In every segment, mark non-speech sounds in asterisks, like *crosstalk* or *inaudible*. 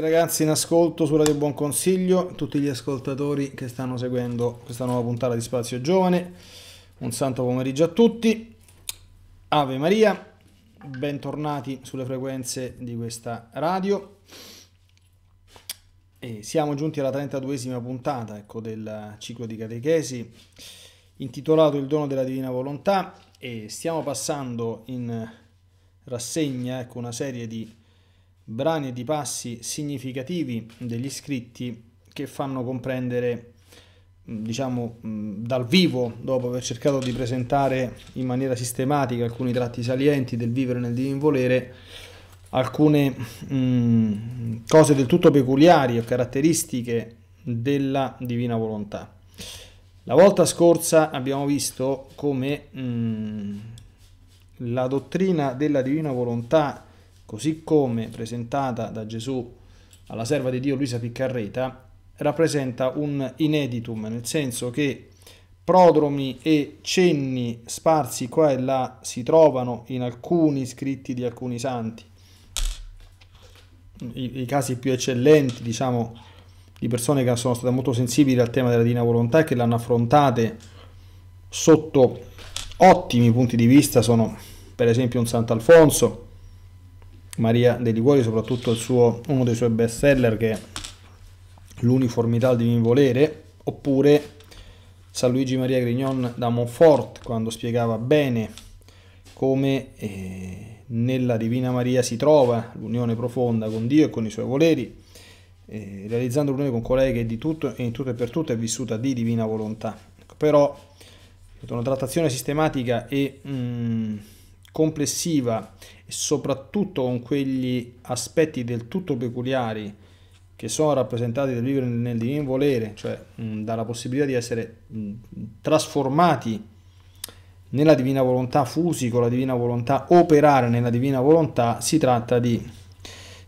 Ragazzi in ascolto su Radio Buon Consiglio, tutti gli ascoltatori che stanno seguendo questa nuova puntata di Spazio Giovane, un santo pomeriggio a tutti, Ave Maria, bentornati sulle frequenze di questa radio. E siamo giunti alla 32esima puntata ecco, del ciclo di catechesi intitolato Il dono della divina volontà e stiamo passando in rassegna ecco, una serie di brani e di passi significativi degli scritti che fanno comprendere mm, diciamo mm, dal vivo dopo aver cercato di presentare in maniera sistematica alcuni tratti salienti del vivere nel divin volere alcune mh, mm, cose del tutto peculiari o caratteristiche della divina volontà. La volta scorsa abbiamo visto come mh, la dottrina della divina volontà così come presentata da Gesù alla serva di Dio Luisa Piccarreta, rappresenta un ineditum, nel senso che prodromi e cenni sparsi qua e là si trovano in alcuni scritti di alcuni santi. I, i casi più eccellenti, diciamo, di persone che sono state molto sensibili al tema della divina volontà e che l'hanno affrontate sotto ottimi punti di vista sono per esempio un Sant'Alfonso, Maria dei Liguori, soprattutto suo, uno dei suoi best seller che è L'uniformità al divin volere, oppure San Luigi Maria Grignon da Montfort quando spiegava bene come eh, nella Divina Maria si trova l'unione profonda con Dio e con i suoi voleri, eh, realizzando l'unione con colei che di tutto e in tutto e per tutto è vissuta di divina volontà. Ecco, però una trattazione sistematica e... Mm, complessiva e soprattutto con quegli aspetti del tutto peculiari che sono rappresentati dal vivere nel divino volere, cioè mh, dalla possibilità di essere mh, trasformati nella divina volontà, fusi con la divina volontà, operare nella divina volontà, si tratta di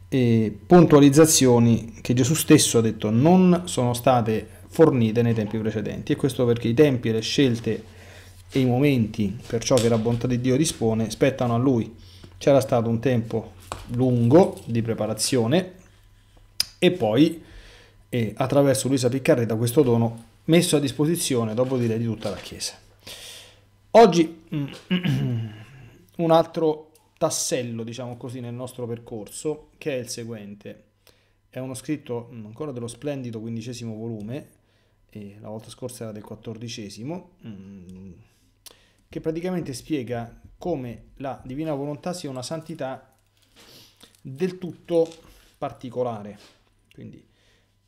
eh, puntualizzazioni che Gesù stesso ha detto non sono state fornite nei tempi precedenti e questo perché i tempi e le scelte e i momenti per ciò che la bontà di Dio dispone spettano a Lui. C'era stato un tempo lungo di preparazione e poi e attraverso Luisa Piccarreta questo dono messo a disposizione, dopo direi, di tutta la Chiesa. Oggi *clears throat* un altro tassello, diciamo così, nel nostro percorso, che è il seguente. È uno scritto ancora dello splendido quindicesimo volume, la volta scorsa era del quattordicesimo, mm, che praticamente spiega come la divina volontà sia una santità del tutto particolare, quindi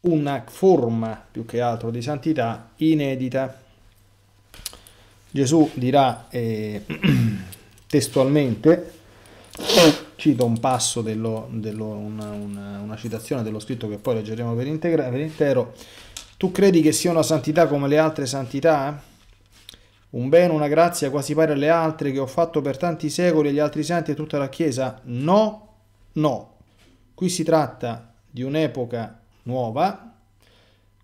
una forma più che altro di santità inedita. Gesù dirà eh, *clears throat* testualmente, cito un passo, dello, dello, una, una, una, citazione dello scritto che poi leggeremo per, integra, per intero, tu credi che sia una santità come le altre santità? un bene, una grazia quasi pari alle altre che ho fatto per tanti secoli agli altri santi e tutta la Chiesa? No, no. Qui si tratta di un'epoca nuova,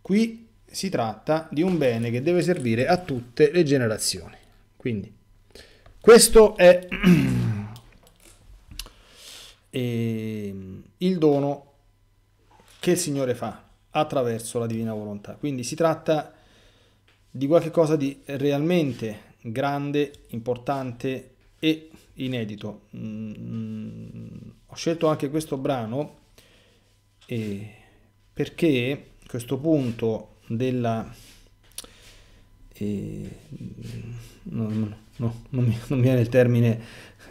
qui si tratta di un bene che deve servire a tutte le generazioni. Quindi, questo è *clears throat* ehm, il dono che il Signore fa attraverso la divina volontà. Quindi si tratta di di qualcosa di realmente grande, importante e inedito. Mm, ho scelto anche questo brano eh, perché questo punto della... Eh, no, no, no, non, mi, non, mi, viene il termine,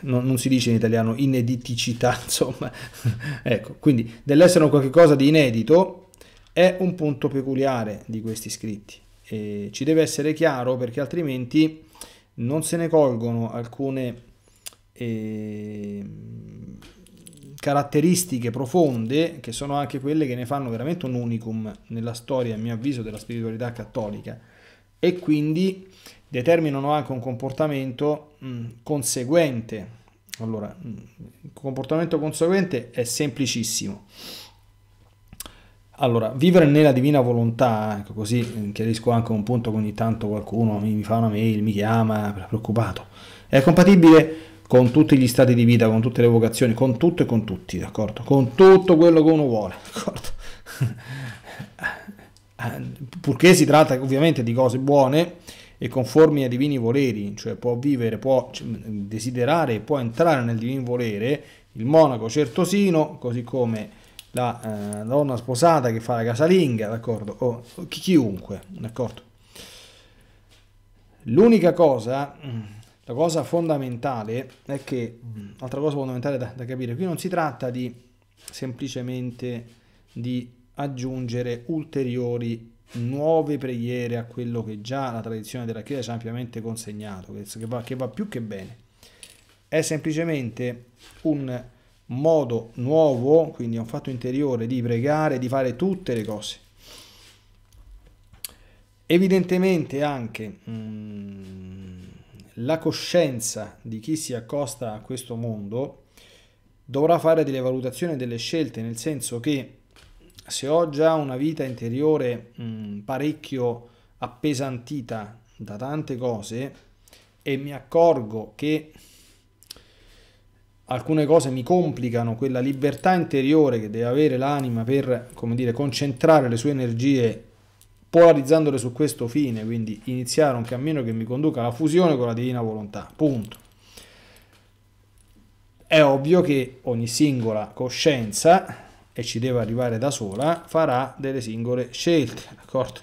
non si dice in italiano inediticità, *laughs* insomma. ecco, quindi dell'essere un qualcosa di inedito è un punto peculiare di questi scritti eh, ci deve essere chiaro perché altrimenti non se ne colgono alcune eh, caratteristiche profonde che sono anche quelle che ne fanno veramente un unicum nella storia, a mio avviso, della spiritualità cattolica e quindi determinano anche un comportamento mh, mm, conseguente. Allora, mm, il comportamento conseguente è semplicissimo. Allora, vivere nella divina volontà, ecco, così eh, chiarisco anche un punto che ogni tanto qualcuno mi fa una mail, mi chiama, preoccupato, è compatibile con tutti gli stati di vita, con tutte le vocazioni, con tutto e con tutti, d'accordo? Con tutto quello che uno vuole, *laughs* d'accordo? Eh, purché si tratta ovviamente di cose buone e conformi ai divini voleri, cioè può vivere, può desiderare, può entrare nel divino volere, il monaco certosino, così come la eh, donna sposata che fa la casalinga, d'accordo, o, o chiunque, d'accordo. L'unica cosa, la cosa fondamentale è che, mm, altra cosa fondamentale da, da capire, qui non si tratta di semplicemente di aggiungere ulteriori nuove preghiere a quello che già la tradizione della Chiesa ci ha ampiamente consegnato, che va, che va più che bene. È semplicemente un modo nuovo, quindi è un fatto interiore di pregare, di fare tutte le cose. Evidentemente anche mh, mm, la coscienza di chi si accosta a questo mondo dovrà fare delle valutazioni e delle scelte, nel senso che se ho già una vita interiore mh, mm, parecchio appesantita da tante cose e mi accorgo che alcune cose mi complicano quella libertà interiore che deve avere l'anima per, come dire, concentrare le sue energie polarizzandole su questo fine, quindi iniziare un cammino che mi conduca alla fusione con la divina volontà. Punto. È ovvio che ogni singola coscienza, e ci deve arrivare da sola, farà delle singole scelte, d'accordo?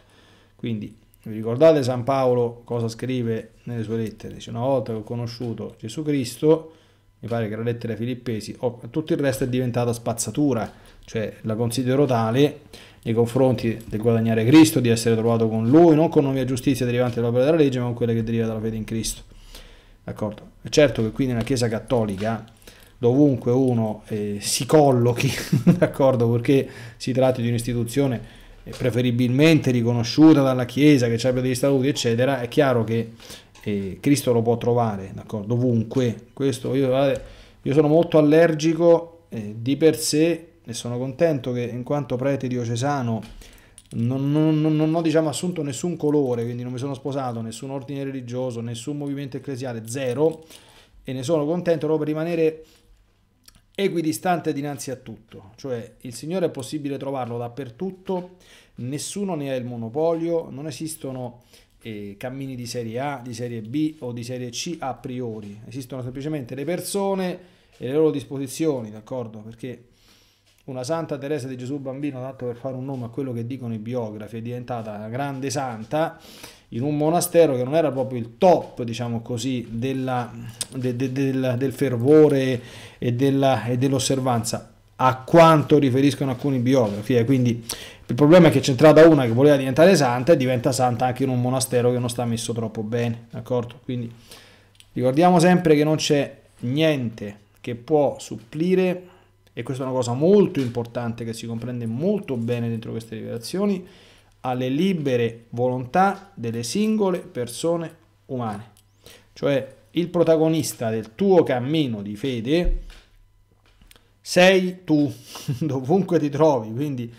Quindi vi ricordate San Paolo cosa scrive nelle sue lettere? Dice una volta che ho conosciuto Gesù Cristo, mi pare che la lettera ai filippesi, tutto il resto è diventato spazzatura, cioè la considero tale nei confronti del guadagnare Cristo, di essere trovato con Lui, non con mia giustizia derivante dall'opera della legge, ma con quella che deriva dalla fede in Cristo. D'accordo? Certo che qui nella Chiesa Cattolica, dovunque uno eh, si collochi, *laughs* d'accordo, perché si tratti di un'istituzione eh, preferibilmente riconosciuta dalla Chiesa, che abbia degli statuti, eccetera, è chiaro che e Cristo lo può trovare d'accordo? ovunque. Questo io, io sono molto allergico eh, di per sé e sono contento che in quanto prete diocesano non, non, non, non ho diciamo, assunto nessun colore, quindi non mi sono sposato, nessun ordine religioso, nessun movimento ecclesiale, zero, e ne sono contento proprio per rimanere equidistante dinanzi a tutto, cioè il Signore è possibile trovarlo dappertutto, nessuno ne ha il monopolio, non esistono eh, cammini di serie A, di serie B o di serie C a priori, esistono semplicemente le persone e le loro disposizioni, d'accordo? Perché una santa Teresa di Gesù Bambino, tanto per fare un nome a quello che dicono i biografi, è diventata una grande santa in un monastero che non era proprio il top, diciamo così, della, de, de, de, del fervore e, dell'osservanza, a quanto riferiscono alcuni biografi. Eh. quindi il problema è che c'è entrata una che voleva diventare santa e diventa santa anche in un monastero che non sta messo troppo bene, d'accordo? Quindi ricordiamo sempre che non c'è niente che può supplire, e questa è una cosa molto importante che si comprende molto bene dentro queste rivelazioni, alle libere volontà delle singole persone umane. Cioè il protagonista del tuo cammino di fede sei tu, *laughs* dovunque ti trovi, quindi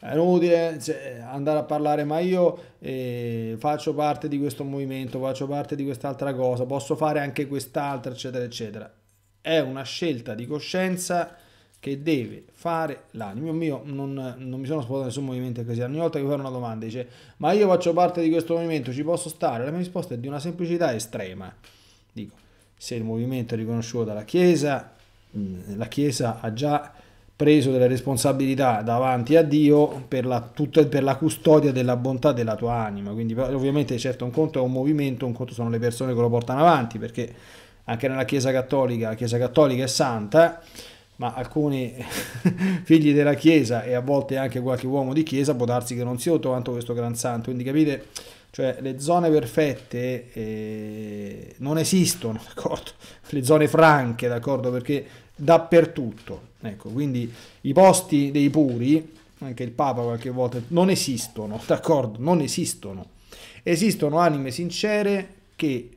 è inutile cioè, andare a parlare, ma io eh, faccio parte di questo movimento, faccio parte di quest'altra cosa, posso fare anche quest'altra, eccetera, eccetera. È una scelta di coscienza che deve fare l'animo mio non, non mi sono sposato nessun movimento così ogni volta che fare una domanda dice ma io faccio parte di questo movimento ci posso stare la mia risposta è di una semplicità estrema dico se il movimento è riconosciuto dalla chiesa mm, la chiesa ha già preso delle responsabilità davanti a Dio per la, tutta, per la custodia della bontà della tua anima. Quindi ovviamente certo un conto è un movimento, un conto sono le persone che lo portano avanti, perché anche nella Chiesa Cattolica, la Chiesa Cattolica è santa, ma alcuni *laughs* figli della Chiesa e a volte anche qualche uomo di Chiesa può darsi che non sia tanto questo gran santo. Quindi capite, cioè le zone perfette eh, non esistono, *laughs* d'accordo? Le zone franche, d'accordo? Perché dappertutto. Ecco, quindi i posti dei puri, anche il Papa qualche volta, non esistono, *laughs* d'accordo? Non esistono. Esistono anime sincere che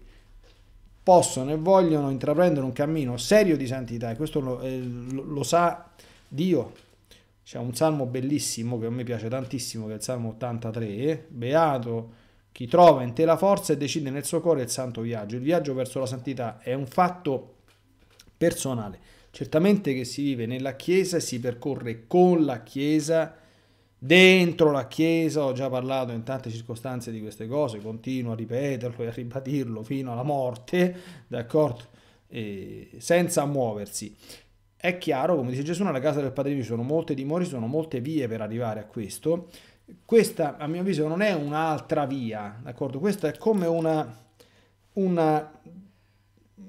possono e vogliono intraprendere un cammino serio di santità e questo lo, eh, lo, lo sa Dio. C'è un salmo bellissimo che a me piace tantissimo, che è il salmo 83, beato chi trova in te la forza e decide nel suo cuore il santo viaggio. Il viaggio verso la santità è un fatto personale certamente che si vive nella Chiesa e si percorre con la Chiesa, dentro la Chiesa, ho già parlato in tante circostanze di queste cose, continuo a ripeterlo e a ribadirlo fino alla morte, d'accordo? E senza muoversi. È chiaro, come dice Gesù, nella casa del Padre ci sono molte dimore, ci sono molte vie per arrivare a questo. Questa, a mio avviso, non è un'altra via, d'accordo? Questa è come una, una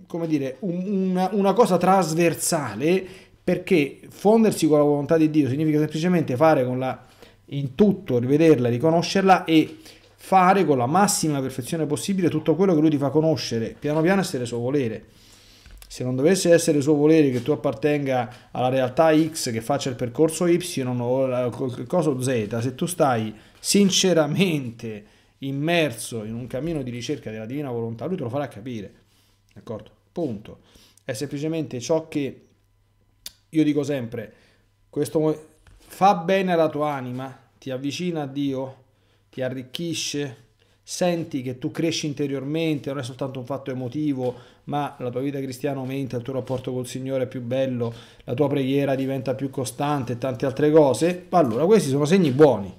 come dire, un, una, una cosa trasversale perché fondersi con la volontà di Dio significa semplicemente fare con la in tutto, rivederla, riconoscerla e fare con la massima perfezione possibile tutto quello che lui ti fa conoscere, piano piano essere suo volere. Se non dovesse essere suo volere che tu appartenga alla realtà X, che faccia il percorso Y o eh, la, cosa Z, se tu stai sinceramente immerso in un cammino di ricerca della divina volontà, lui te lo farà capire. D'accordo? Punto. È semplicemente ciò che io dico sempre, questo fa bene alla tua anima, ti avvicina a Dio, ti arricchisce, senti che tu cresci interiormente, non è soltanto un fatto emotivo, ma la tua vita cristiana aumenta, il tuo rapporto col Signore è più bello, la tua preghiera diventa più costante e tante altre cose, allora questi sono segni buoni.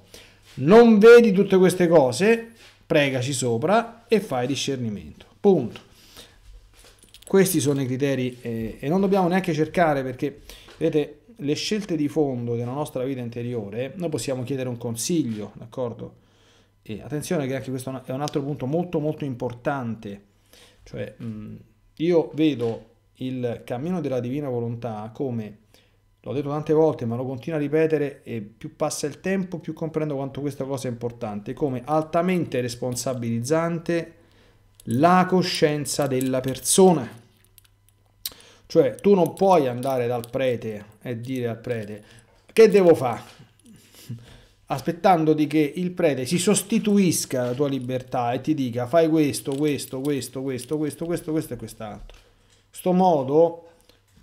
Non vedi tutte queste cose, pregaci sopra e fai discernimento. Punto. Questi sono i criteri eh, e non dobbiamo neanche cercare perché, vedete, le scelte di fondo della nostra vita interiore, noi possiamo chiedere un consiglio, d'accordo? E attenzione che anche questo è un altro punto molto molto importante, cioè mh, mm, io vedo il cammino della divina volontà come, l'ho detto tante volte ma lo continuo a ripetere e più passa il tempo più comprendo quanto questa cosa è importante, come altamente responsabilizzante la coscienza della persona cioè tu non puoi andare dal prete e dire al prete che devo fare? aspettandoti che il prete si sostituisca alla tua libertà e ti dica fai questo, questo, questo, questo, questo, questo, questo e quest'altro. Sto modo,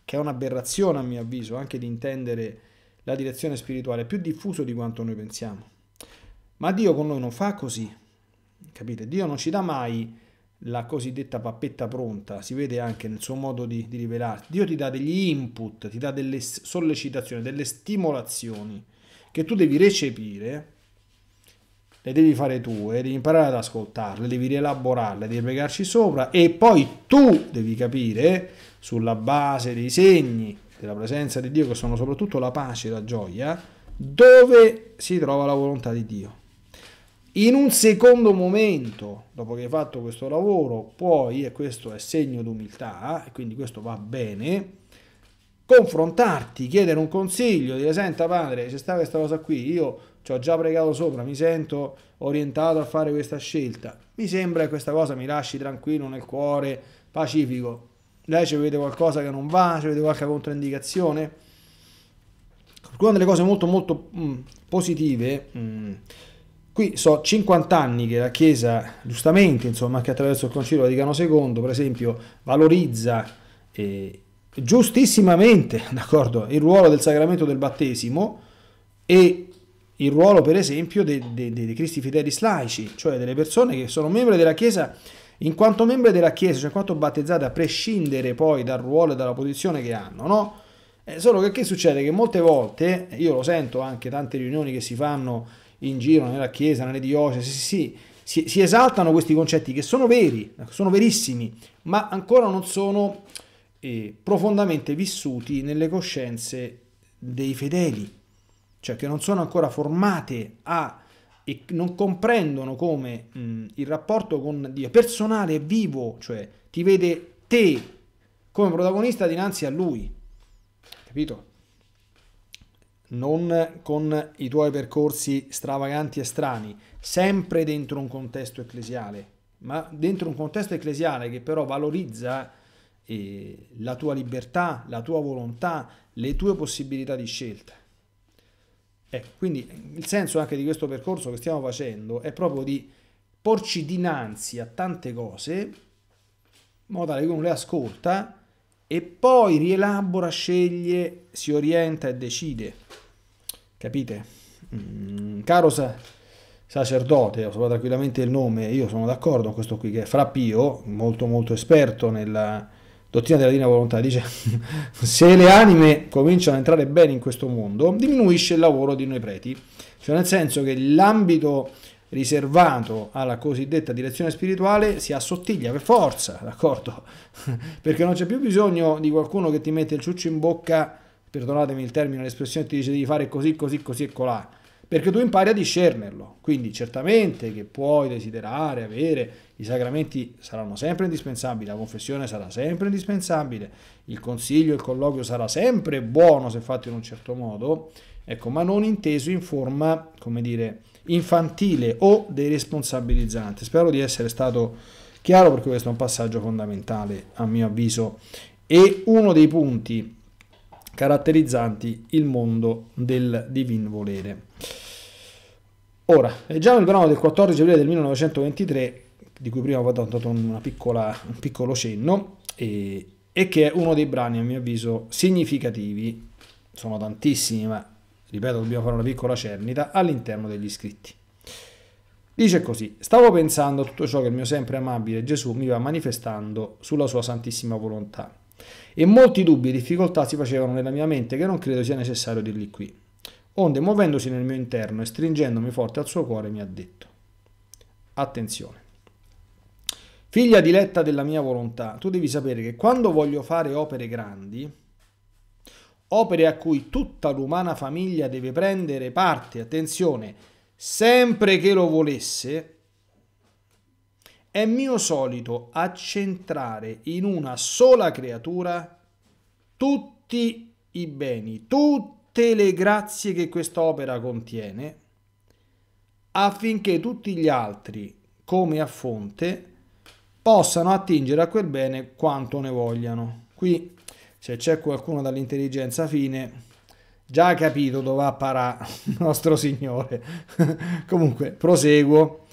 che è un'aberrazione a mio avviso, anche di intendere la direzione spirituale, è più diffuso di quanto noi pensiamo. Ma Dio con noi non fa così, capite? Dio non ci dà mai la cosiddetta pappetta pronta, si vede anche nel suo modo di, di rivelarsi. Dio ti dà degli input, ti dà delle sollecitazioni, delle stimolazioni che tu devi recepire, le devi fare tu, eh, devi imparare ad ascoltarle, devi rielaborarle, devi pregarci sopra e poi tu devi capire sulla base dei segni della presenza di Dio, che sono soprattutto la pace e la gioia, dove si trova la volontà di Dio. In un secondo momento, dopo che hai fatto questo lavoro, puoi, e questo è segno d'umiltà, eh, e quindi questo va bene, confrontarti, chiedere un consiglio, dire senta padre, c'è sta questa cosa qui, io ci ho già pregato sopra, mi sento orientato a fare questa scelta, mi sembra che questa cosa mi lasci tranquillo nel cuore, pacifico, lei ci vede qualcosa che non va, ci vede qualche controindicazione? una delle cose molto molto mh, positive mh, Qui so 50 anni che la Chiesa, giustamente, insomma, anche attraverso il Concilio Vaticano II, per esempio, valorizza eh, giustissimamente *laughs* il ruolo del sacramento del battesimo e il ruolo, per esempio, dei, dei, dei cristi fidelis laici, cioè delle persone che sono membri della Chiesa in quanto membri della Chiesa, cioè in quanto battezzate, a prescindere poi dal ruolo e dalla posizione che hanno, no? Eh, solo che che succede? Che molte volte, io lo sento anche tante riunioni che si fanno in giro nella chiesa, nelle diocesi, sì, sì, si, si esaltano questi concetti che sono veri, sono verissimi, ma ancora non sono eh, profondamente vissuti nelle coscienze dei fedeli, cioè che non sono ancora formate a e non comprendono come mh, mm, il rapporto con Dio personale è vivo, cioè ti vede te come protagonista dinanzi a Lui, capito? non con i tuoi percorsi stravaganti e strani, sempre dentro un contesto ecclesiale, ma dentro un contesto ecclesiale che però valorizza eh, la tua libertà, la tua volontà, le tue possibilità di scelta. Ecco, quindi il senso anche di questo percorso che stiamo facendo è proprio di porci dinanzi a tante cose, in modo tale che uno le ascolta e poi rielabora, sceglie, si orienta e decide. Capite? Mm, caro sa sacerdote, ho trovato tranquillamente il nome, io sono d'accordo con questo qui che è Frappio, molto molto esperto nella dottrina della divina volontà, dice *laughs* se le anime cominciano ad entrare bene in questo mondo, diminuisce il lavoro di noi preti, cioè nel senso che l'ambito riservato alla cosiddetta direzione spirituale si assottiglia per forza, d'accordo? *laughs* Perché non c'è più bisogno di qualcuno che ti mette il ciuccio in bocca perdonatemi il termine, l'espressione ti dice devi fare così, così, così e colà, perché tu impari a discernerlo. Quindi certamente che puoi desiderare, avere, i sacramenti saranno sempre indispensabili, la confessione sarà sempre indispensabile, il consiglio, il colloquio sarà sempre buono se fatto in un certo modo, ecco, ma non inteso in forma, come dire, infantile o deresponsabilizzante. Spero di essere stato chiaro perché questo è un passaggio fondamentale a mio avviso e uno dei punti caratterizzanti il mondo del divin volere. Ora, leggiamo il brano del 14 aprile del 1923, di cui prima ho dato piccola, un piccolo cenno, e, e che è uno dei brani, a mio avviso, significativi, sono tantissimi, ma ripeto, dobbiamo fare una piccola cernita, all'interno degli scritti. Dice così, stavo pensando a tutto ciò che il mio sempre amabile Gesù mi va manifestando sulla sua santissima volontà e molti dubbi e difficoltà si facevano nella mia mente che non credo sia necessario dirli qui. Onde, muovendosi nel mio interno e stringendomi forte al suo cuore, mi ha detto: Attenzione. Figlia diletta della mia volontà, tu devi sapere che quando voglio fare opere grandi, opere a cui tutta l'umana famiglia deve prendere parte, attenzione, sempre che lo volesse, è mio solito accentrare in una sola creatura tutti i beni, tutte le grazie che questa opera contiene, affinché tutti gli altri, come a fonte, possano attingere a quel bene quanto ne vogliano. Qui, se c'è qualcuno dall'intelligenza fine, già ha capito dove apparà il nostro Signore. *laughs* Comunque, proseguo.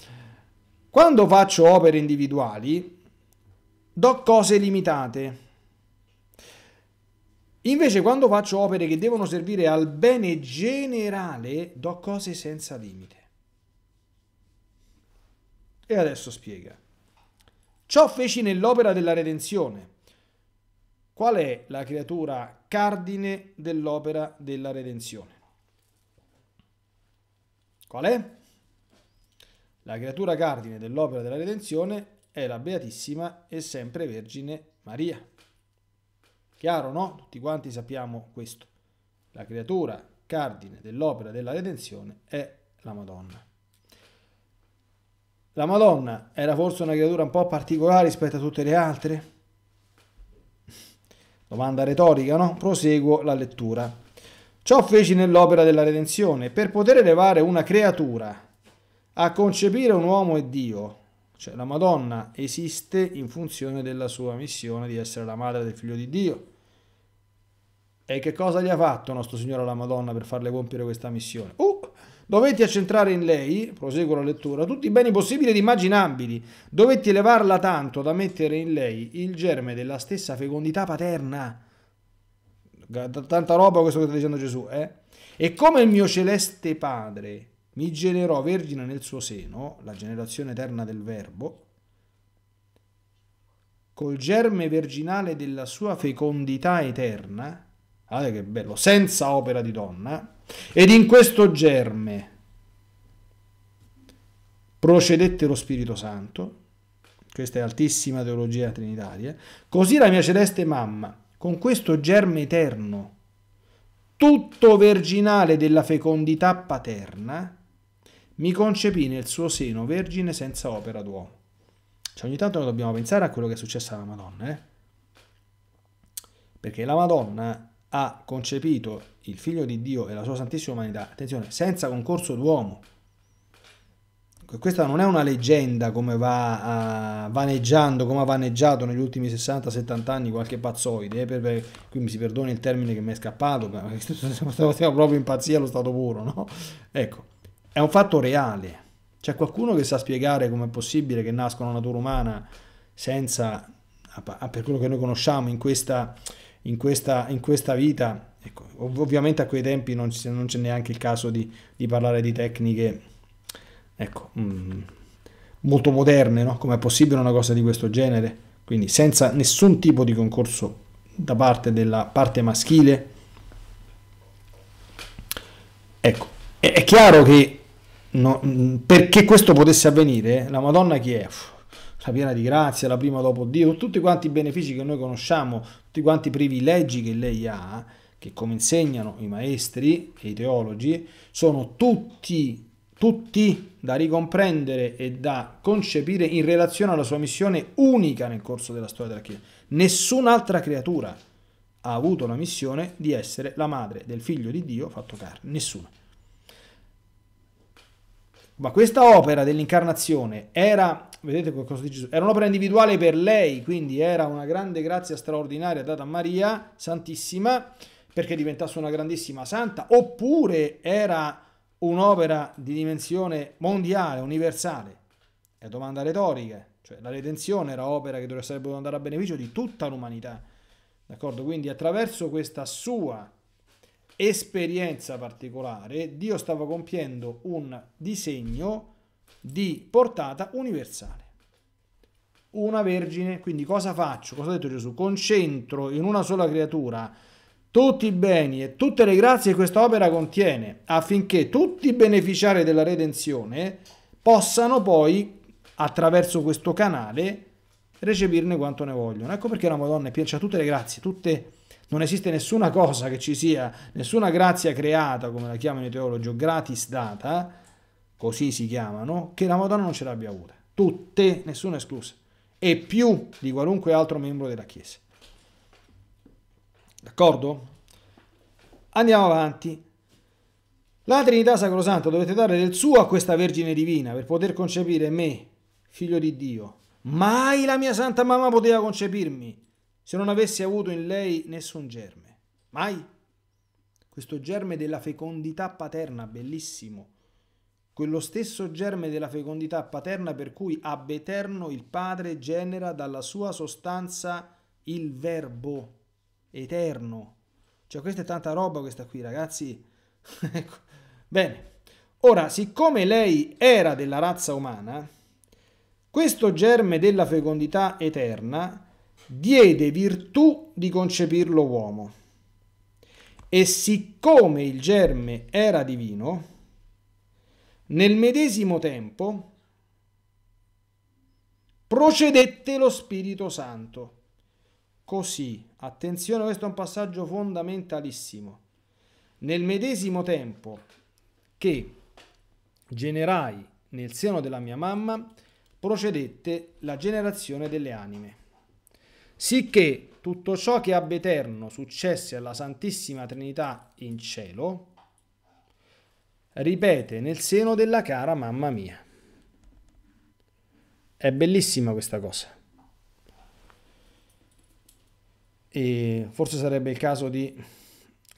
Quando faccio opere individuali, do cose limitate. Invece quando faccio opere che devono servire al bene generale, do cose senza limite. E adesso spiega. Ciò feci nell'opera della redenzione. Qual è la creatura cardine dell'opera della redenzione? Qual è? La creatura cardine dell'opera della redenzione è la Beatissima e sempre Vergine Maria. Chiaro, no? Tutti quanti sappiamo questo. La creatura cardine dell'opera della redenzione è la Madonna. La Madonna era forse una creatura un po' particolare rispetto a tutte le altre? Domanda retorica, no? Proseguo la lettura. Ciò feci nell'opera della redenzione per poter elevare una creatura a concepire un uomo è Dio, cioè la Madonna esiste in funzione della sua missione di essere la madre del figlio di Dio. E che cosa gli ha fatto nostro Signore alla Madonna per farle compiere questa missione? Uh, dovetti accentrare in lei, proseguo la lettura, tutti i beni possibili ed immaginabili. Dovetti elevarla tanto da mettere in lei il germe della stessa fecondità paterna. Tanta roba questo che sta dicendo Gesù, eh? E come il mio celeste Padre mi generò vergine nel suo seno, la generazione eterna del Verbo, col germe virginale della sua fecondità eterna, guardate che bello, senza opera di donna, ed in questo germe procedette lo Spirito Santo, questa è altissima teologia trinitaria, così la mia celeste mamma, con questo germe eterno, tutto virginale della fecondità paterna, mi concepì nel suo seno vergine senza opera d'uomo. Cioè ogni tanto noi dobbiamo pensare a quello che è successo alla Madonna, eh? Perché la Madonna ha concepito il figlio di Dio e la sua santissima umanità, attenzione, senza concorso d'uomo. Questa non è una leggenda come va a, ah, vaneggiando, come ha vaneggiato negli ultimi 60-70 anni qualche pazzoide, eh, per, per, qui mi si perdoni il termine che mi è scappato, ma *laughs* stiamo proprio in pazzia allo stato puro, no? Ecco è un fatto reale. C'è qualcuno che sa spiegare come è possibile che nasca una natura umana senza, per quello che noi conosciamo in questa, in questa, in questa vita, ecco, ovviamente a quei tempi non, c'è neanche il caso di, di parlare di tecniche ecco, mh, mm, molto moderne, no? è possibile una cosa di questo genere? Quindi senza nessun tipo di concorso da parte della parte maschile. Ecco, è, è chiaro che no, mm, perché questo potesse avvenire, la Madonna chi è? la piena di grazia, la prima dopo Dio, tutti quanti i benefici che noi conosciamo, tutti quanti i privilegi che lei ha, che come insegnano i maestri e i teologi, sono tutti, tutti da ricomprendere e da concepire in relazione alla sua missione unica nel corso della storia della Chiesa. Nessun'altra creatura ha avuto la missione di essere la madre del figlio di Dio fatto carne, nessuna. Ma questa opera dell'incarnazione era, vedete cosa dice Gesù, era un'opera individuale per lei, quindi era una grande grazia straordinaria data a Maria Santissima perché diventasse una grandissima santa, oppure era un'opera di dimensione mondiale, universale? È domanda retorica, cioè la redenzione era opera che dovrebbe andare a beneficio di tutta l'umanità, d'accordo? Quindi attraverso questa sua esperienza particolare, Dio stava compiendo un disegno di portata universale. Una vergine, quindi cosa faccio? Cosa ha detto Gesù? Concentro in una sola creatura tutti i beni e tutte le grazie che questa opera contiene, affinché tutti i beneficiari della redenzione possano poi, attraverso questo canale, recepirne quanto ne vogliono. Ecco perché la Madonna piaccia tutte le grazie, tutte le non esiste nessuna cosa che ci sia, nessuna grazia creata, come la chiamano i teologi, o gratis data, così si chiamano, che la Madonna non ce l'abbia avuta. Tutte, nessuna esclusa. E più di qualunque altro membro della Chiesa. D'accordo? Andiamo avanti. La Trinità Sacrosanta dovete dare del suo a questa Vergine Divina per poter concepire me, figlio di Dio. Mai la mia Santa Mamma poteva concepirmi se non avessi avuto in lei nessun germe. Mai? Questo germe della fecondità paterna, bellissimo. Quello stesso germe della fecondità paterna per cui ab eterno il Padre genera dalla sua sostanza il verbo eterno. Cioè questa è tanta roba questa qui, ragazzi. *laughs* ecco. Bene. Ora, siccome lei era della razza umana, questo germe della fecondità eterna diede virtù di concepirlo uomo. E siccome il germe era divino, nel medesimo tempo procedette lo Spirito Santo. Così, attenzione, questo è un passaggio fondamentalissimo. Nel medesimo tempo che generai nel seno della mia mamma, procedette la generazione delle anime. Sicché tutto ciò che ab eterno successe alla Santissima Trinità in cielo, ripete nel seno della cara mamma mia. È bellissima questa cosa. E forse sarebbe il caso di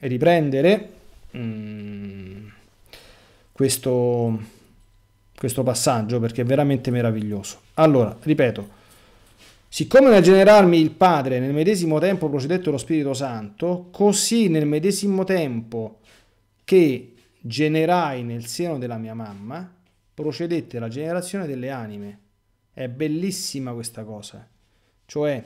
riprendere mm, questo, questo passaggio perché è veramente meraviglioso. Allora, ripeto Siccome nel generarmi il Padre nel medesimo tempo procedette lo Spirito Santo, così nel medesimo tempo che generai nel seno della mia mamma, procedette la generazione delle anime. È bellissima questa cosa. Cioè,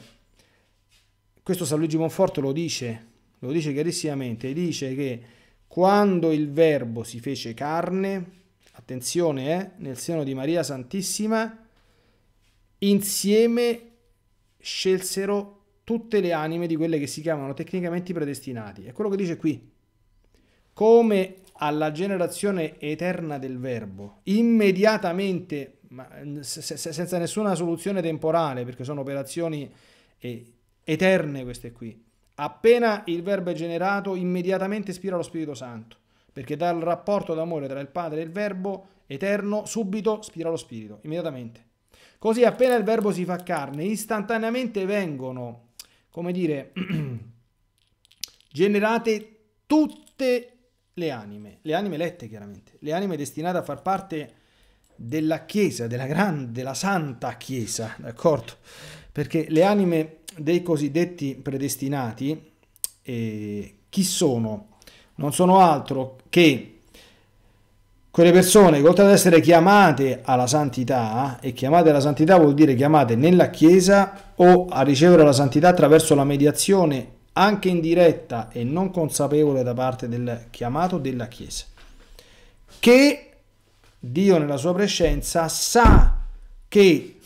questo San Luigi Monforte lo dice, lo dice chiarissimamente, dice che quando il Verbo si fece carne, attenzione, eh, nel seno di Maria Santissima, insieme scelsero tutte le anime di quelle che si chiamano tecnicamente predestinati. È quello che dice qui. Come alla generazione eterna del verbo, immediatamente, ma senza nessuna soluzione temporale, perché sono operazioni eh, eterne queste qui, appena il verbo è generato, immediatamente ispira lo Spirito Santo, perché dal rapporto d'amore tra il Padre e il verbo eterno, subito spira lo Spirito, immediatamente. Così appena il verbo si fa carne, istantaneamente vengono, come dire, *clears throat* generate tutte le anime, le anime lette chiaramente, le anime destinate a far parte della Chiesa, della grande, della santa Chiesa, d'accordo? Perché le anime dei cosiddetti predestinati, eh, chi sono? Non sono altro che quelle persone che oltre ad essere chiamate alla santità, e chiamate alla santità vuol dire chiamate nella Chiesa o a ricevere la santità attraverso la mediazione anche indiretta e non consapevole da parte del chiamato della Chiesa, che Dio nella sua prescienza sa che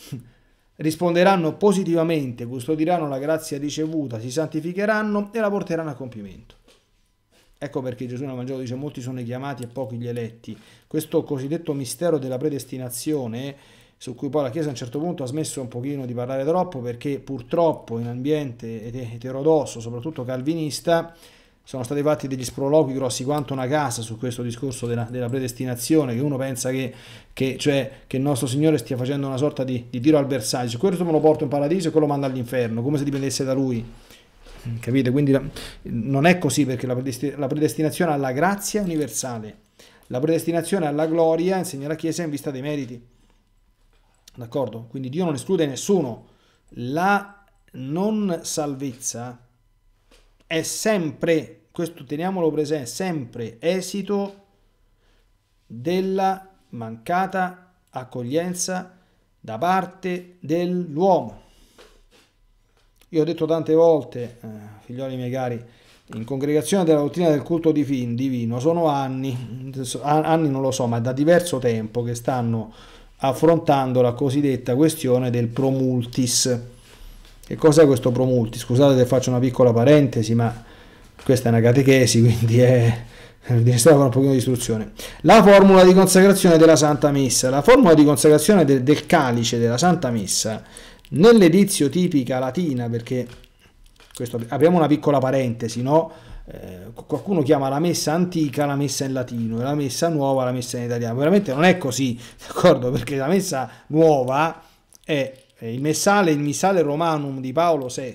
*laughs* risponderanno positivamente, custodiranno la grazia ricevuta, si santificheranno e la porteranno a compimento. Ecco perché Gesù nel Vangelo dice molti sono i chiamati e pochi gli eletti. Questo cosiddetto mistero della predestinazione, su cui poi la Chiesa a un certo punto ha smesso un pochino di parlare troppo, perché purtroppo in ambiente eterodosso, soprattutto calvinista, sono stati fatti degli sproloqui grossi quanto una casa su questo discorso della, della predestinazione, che uno pensa che, che, cioè, che, il nostro Signore stia facendo una sorta di, di tiro al bersaglio, questo me lo porto in paradiso e quello manda all'inferno, come se dipendesse da Lui capite? Quindi la, non è così perché la, predestin la predestinazione alla grazia universale, la predestinazione alla gloria insegna la Chiesa in vista dei meriti, d'accordo? Quindi Dio non esclude nessuno, la non salvezza è sempre, questo teniamolo presente, sempre esito della mancata accoglienza da parte dell'uomo. Io ho detto tante volte, eh, figlioli miei cari, in congregazione della dottrina del culto divino sono anni, anni non lo so, ma da diverso tempo che stanno affrontando la cosiddetta questione del promultis. Che cos'è questo promultis? Scusate se faccio una piccola parentesi, ma questa è una catechesi, *laughs* quindi è il ministero con un pochino di istruzione. La formula di consacrazione della Santa Messa. La formula di consacrazione del, del calice della Santa Messa Nell'edizio tipica latina, perché questo, apriamo una piccola parentesi, no? eh, qualcuno chiama la messa antica la messa in latino, e la messa nuova la messa in italiano. Veramente non è così, *laughs* d'accordo? Perché la messa nuova è il messale, il missale romanum di Paolo VI,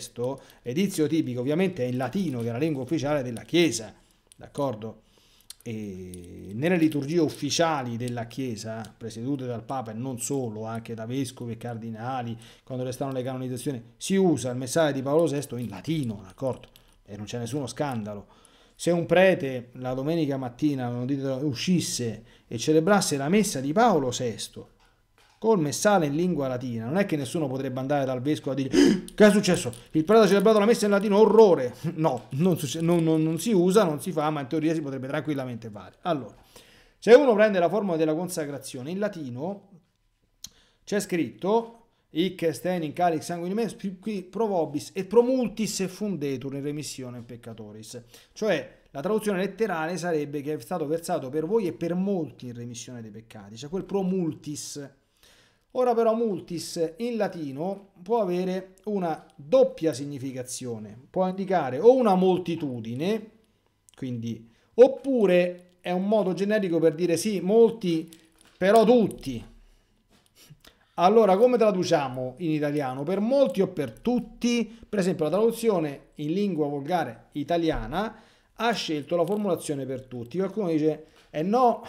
edizio tipico ovviamente è in latino, che è la lingua ufficiale della Chiesa, d'accordo? E nelle liturgie ufficiali della Chiesa, presiedute dal Papa e non solo, anche da vescovi e cardinali, quando restano le canonizzazioni, si usa il messaggio di Paolo VI in latino, d'accordo? E non c'è nessuno scandalo. Se un prete la domenica mattina uscisse e celebrasse la messa di Paolo VI col messale in lingua latina. Non è che nessuno potrebbe andare dal vescovo a dire ah, che è successo? Il prete ha celebrato la messa in latino, orrore! *laughs* No, non, non, non, non si usa, non si fa, ma in teoria si potrebbe tranquillamente fare. Allora, se uno prende la formula della consacrazione, in latino c'è scritto hic steni in caric sanguinem qui provobis et promultis e fundetur in remissione peccatoris. Cioè, la traduzione letterale sarebbe che è stato versato per voi e per molti in remissione dei peccati, cioè quel promultis Ora però multis in latino può avere una doppia significazione, può indicare o una moltitudine, quindi, oppure è un modo generico per dire sì, molti, però tutti. Allora, come traduciamo in italiano? Per molti o per tutti? Per esempio, la traduzione in lingua volgare italiana ha scelto la formulazione per tutti. Qualcuno dice, eh no,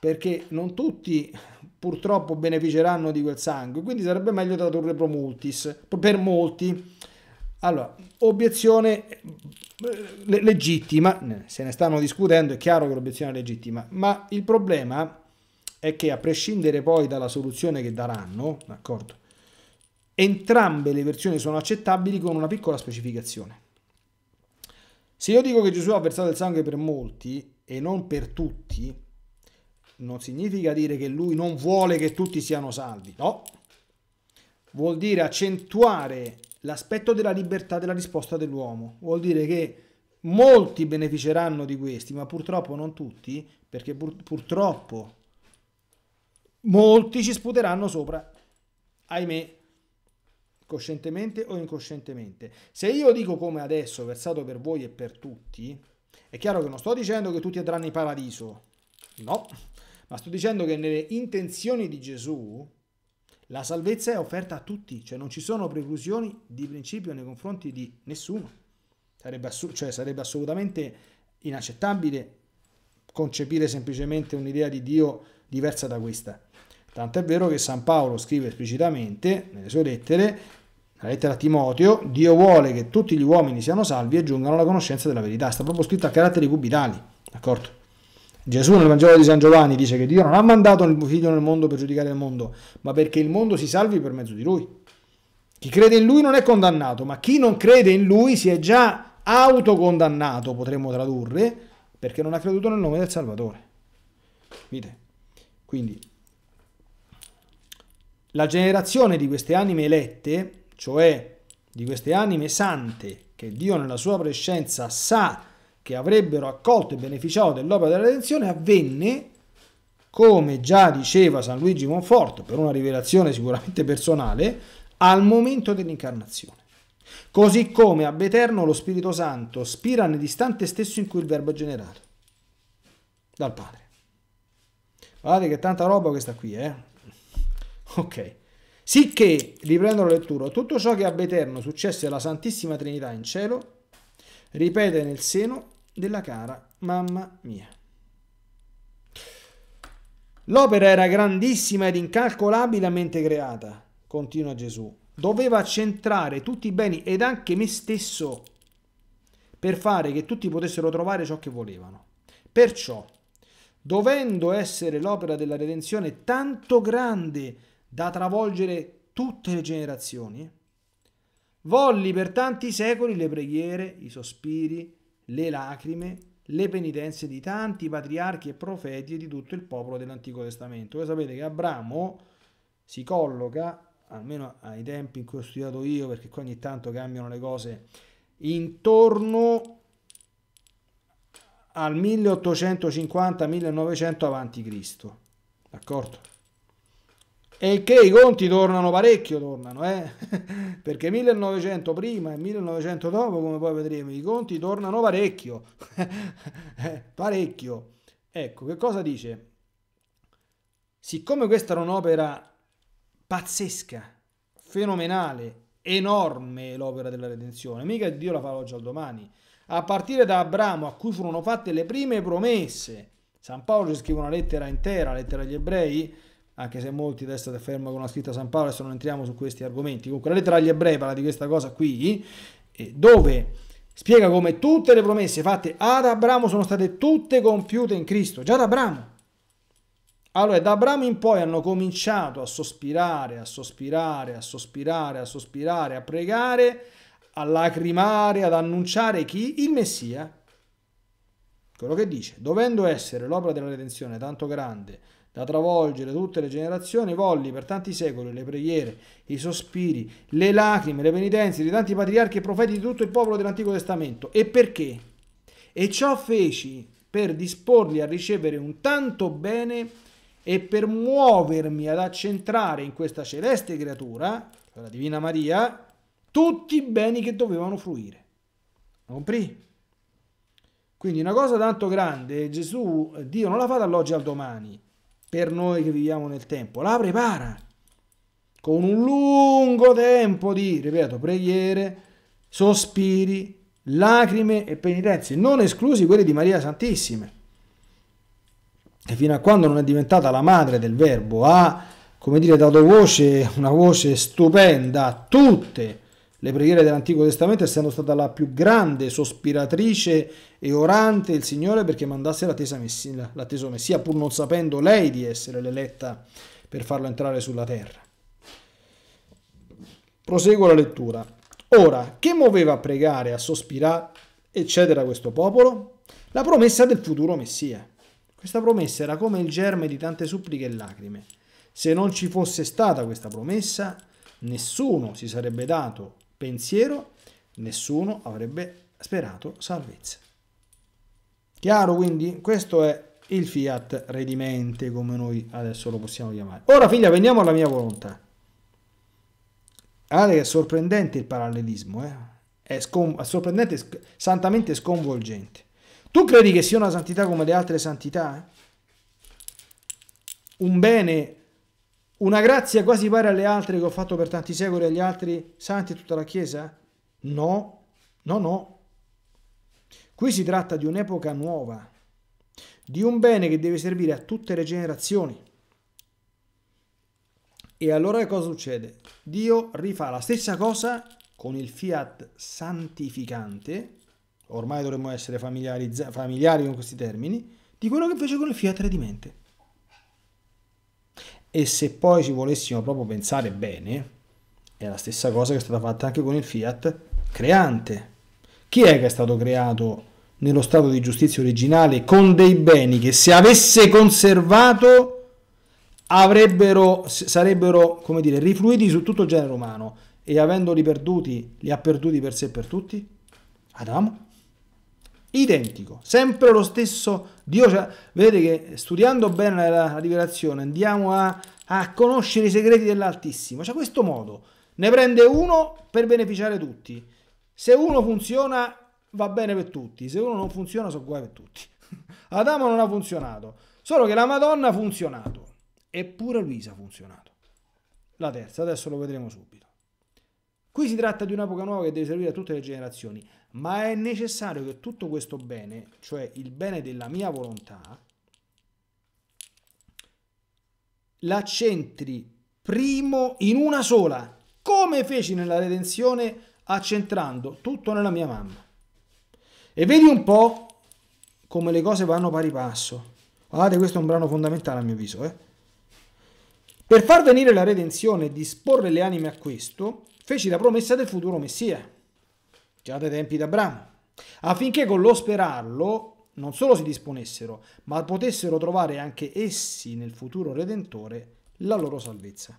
perché non tutti purtroppo beneficeranno di quel sangue, quindi sarebbe meglio tradurre pro per molti. Allora, obiezione eh, legittima, se ne stanno discutendo, è chiaro che l'obiezione è legittima, ma il problema è che a prescindere poi dalla soluzione che daranno, d'accordo, entrambe le versioni sono accettabili con una piccola specificazione. Se io dico che Gesù ha versato il sangue per molti e non per tutti, non significa dire che lui non vuole che tutti siano salvi, no. Vuol dire accentuare l'aspetto della libertà della risposta dell'uomo, vuol dire che molti beneficeranno di questi, ma purtroppo non tutti, perché pur purtroppo molti ci sputeranno sopra, ahimè, coscientemente o incoscientemente. Se io dico come adesso, versato per voi e per tutti, è chiaro che non sto dicendo che tutti andranno in paradiso, no, ma sto dicendo che nelle intenzioni di Gesù la salvezza è offerta a tutti, cioè non ci sono preclusioni di principio nei confronti di nessuno. Sarebbe, assur- cioè sarebbe assolutamente inaccettabile concepire semplicemente un'idea di Dio diversa da questa. Tanto è vero che San Paolo scrive esplicitamente nelle sue lettere, la lettera a Timoteo, Dio vuole che tutti gli uomini siano salvi e giungano alla conoscenza della verità. Sta proprio scritto a caratteri cubitali, d'accordo? Gesù nel Vangelo di San Giovanni dice che Dio non ha mandato il figlio nel mondo per giudicare il mondo, ma perché il mondo si salvi per mezzo di lui. Chi crede in lui non è condannato, ma chi non crede in lui si è già autocondannato, potremmo tradurre, perché non ha creduto nel nome del Salvatore. Capite? Quindi la generazione di queste anime elette, cioè di queste anime sante che Dio nella sua prescenza sa che avrebbero accolto e beneficiato dell'opera della redenzione avvenne, come già diceva San Luigi Monfort, per una rivelazione sicuramente personale, al momento dell'incarnazione. Così come ab eterno lo Spirito Santo spira nell'istante stesso in cui il Verbo è generato dal Padre. Guardate che tanta roba questa qui, eh? Ok. Sicché, riprendo la lettura, tutto ciò che ab eterno successe alla Santissima Trinità in cielo ripete nel seno della cara mamma mia. L'opera era grandissima ed incalcolabilmente creata, continua Gesù. Doveva centrare tutti i beni ed anche me stesso per fare che tutti potessero trovare ciò che volevano. Perciò, dovendo essere l'opera della redenzione tanto grande da travolgere tutte le generazioni, Volli per tanti secoli le preghiere, i sospiri, le lacrime, le penitenze di tanti patriarchi e profeti e di tutto il popolo dell'Antico Testamento. Voi sapete che Abramo si colloca, almeno ai tempi in cui ho studiato io, perché qua ogni tanto cambiano le cose, intorno al 1850-1900 a.C. D'accordo? E che i conti tornano parecchio, tornano, eh? *laughs* perché 1900 prima e 1900 dopo, come poi vedremo, i conti tornano parecchio, *laughs* eh, parecchio. Ecco, che cosa dice? Siccome questa era un'opera pazzesca, fenomenale, enorme l'opera della redenzione, mica Dio la fa oggi al domani, a partire da Abramo a cui furono fatte le prime promesse, San Paolo ci scrive una lettera intera, lettera agli ebrei, anche se molti adesso e ferma con la scritta San Paolo, adesso non entriamo su questi argomenti. Comunque la lettera agli ebrei parla di questa cosa qui, eh, dove spiega come tutte le promesse fatte ad Abramo sono state tutte compiute in Cristo, già da Abramo. Allora, da Abramo in poi hanno cominciato a sospirare, a sospirare, a sospirare, a sospirare, a pregare, a lacrimare, ad annunciare chi? Il Messia. Quello che dice, dovendo essere l'opera della redenzione tanto grande, da travolgere tutte le generazioni, volli per tanti secoli le preghiere, i sospiri, le lacrime, le penitenze di tanti patriarchi e profeti di tutto il popolo dell'Antico Testamento. E perché? E ciò feci per disporli a ricevere un tanto bene e per muovermi ad accentrare in questa celeste creatura, la Divina Maria, tutti i beni che dovevano fruire. Comprì? Quindi una cosa tanto grande, Gesù, Dio non la fa dall'oggi al domani per noi che viviamo nel tempo, la prepara con un lungo tempo di, ripeto, preghiere, sospiri, lacrime e penitenze, non esclusi quelli di Maria Santissima, E fino a quando non è diventata la madre del Verbo ha, come dire, dato voce, una voce stupenda a tutte le preghiere dell'Antico Testamento essendo stata la più grande sospiratrice e orante il Signore perché mandasse l'atteso messia, messia, pur non sapendo lei di essere l'eletta per farlo entrare sulla terra. Proseguo la lettura. Ora, che muoveva a pregare, a sospirare, eccetera, questo popolo? La promessa del futuro Messia. Questa promessa era come il germe di tante suppliche e lacrime. Se non ci fosse stata questa promessa, nessuno si sarebbe dato pensiero, nessuno avrebbe sperato salvezza. Chiaro quindi? Questo è il fiat redimente come noi adesso lo possiamo chiamare. Ora figlia, veniamo alla mia volontà. Guardate che è sorprendente il parallelismo, eh? è, è sorprendente, sc- santamente sconvolgente. Tu credi che sia una santità come le altre santità? Eh? Un bene una grazia quasi pari alle altre che ho fatto per tanti secoli agli altri santi e tutta la Chiesa? No, no, no. Qui si tratta di un'epoca nuova, di un bene che deve servire a tutte le generazioni. E allora cosa succede? Dio rifà la stessa cosa con il fiat santificante, ormai dovremmo essere familiari, con questi termini, di quello che fece con il fiat redimente e se poi ci volessimo proprio pensare bene, è la stessa cosa che è stata fatta anche con il fiat creante. Chi è che è stato creato nello stato di giustizia originale con dei beni che se avesse conservato avrebbero, sarebbero come dire, rifluiti su tutto il genere umano e avendoli perduti li ha perduti per sé e per tutti? Adamo? identico, sempre lo stesso Dio. Cioè, vedete che studiando bene la, la rivelazione andiamo a, a, conoscere i segreti dell'Altissimo. Cioè questo modo, ne prende uno per beneficiare tutti. Se uno funziona va bene per tutti, se uno non funziona sono guai per tutti. *laughs* Adamo non ha funzionato, solo che la Madonna ha funzionato, eppure Luisa ha funzionato. La terza, adesso lo vedremo subito. Qui si tratta di un'epoca nuova che deve servire a tutte le generazioni ma è necessario che tutto questo bene, cioè il bene della mia volontà, la centri primo in una sola, come feci nella redenzione accentrando tutto nella mia mamma. E vedi un po' come le cose vanno pari passo. Guardate, questo è un brano fondamentale a mio avviso. Eh? Per far venire la redenzione e disporre le anime a questo, feci la promessa del futuro Messia già dai tempi di Abramo, affinché con lo sperarlo non solo si disponessero, ma potessero trovare anche essi nel futuro Redentore la loro salvezza.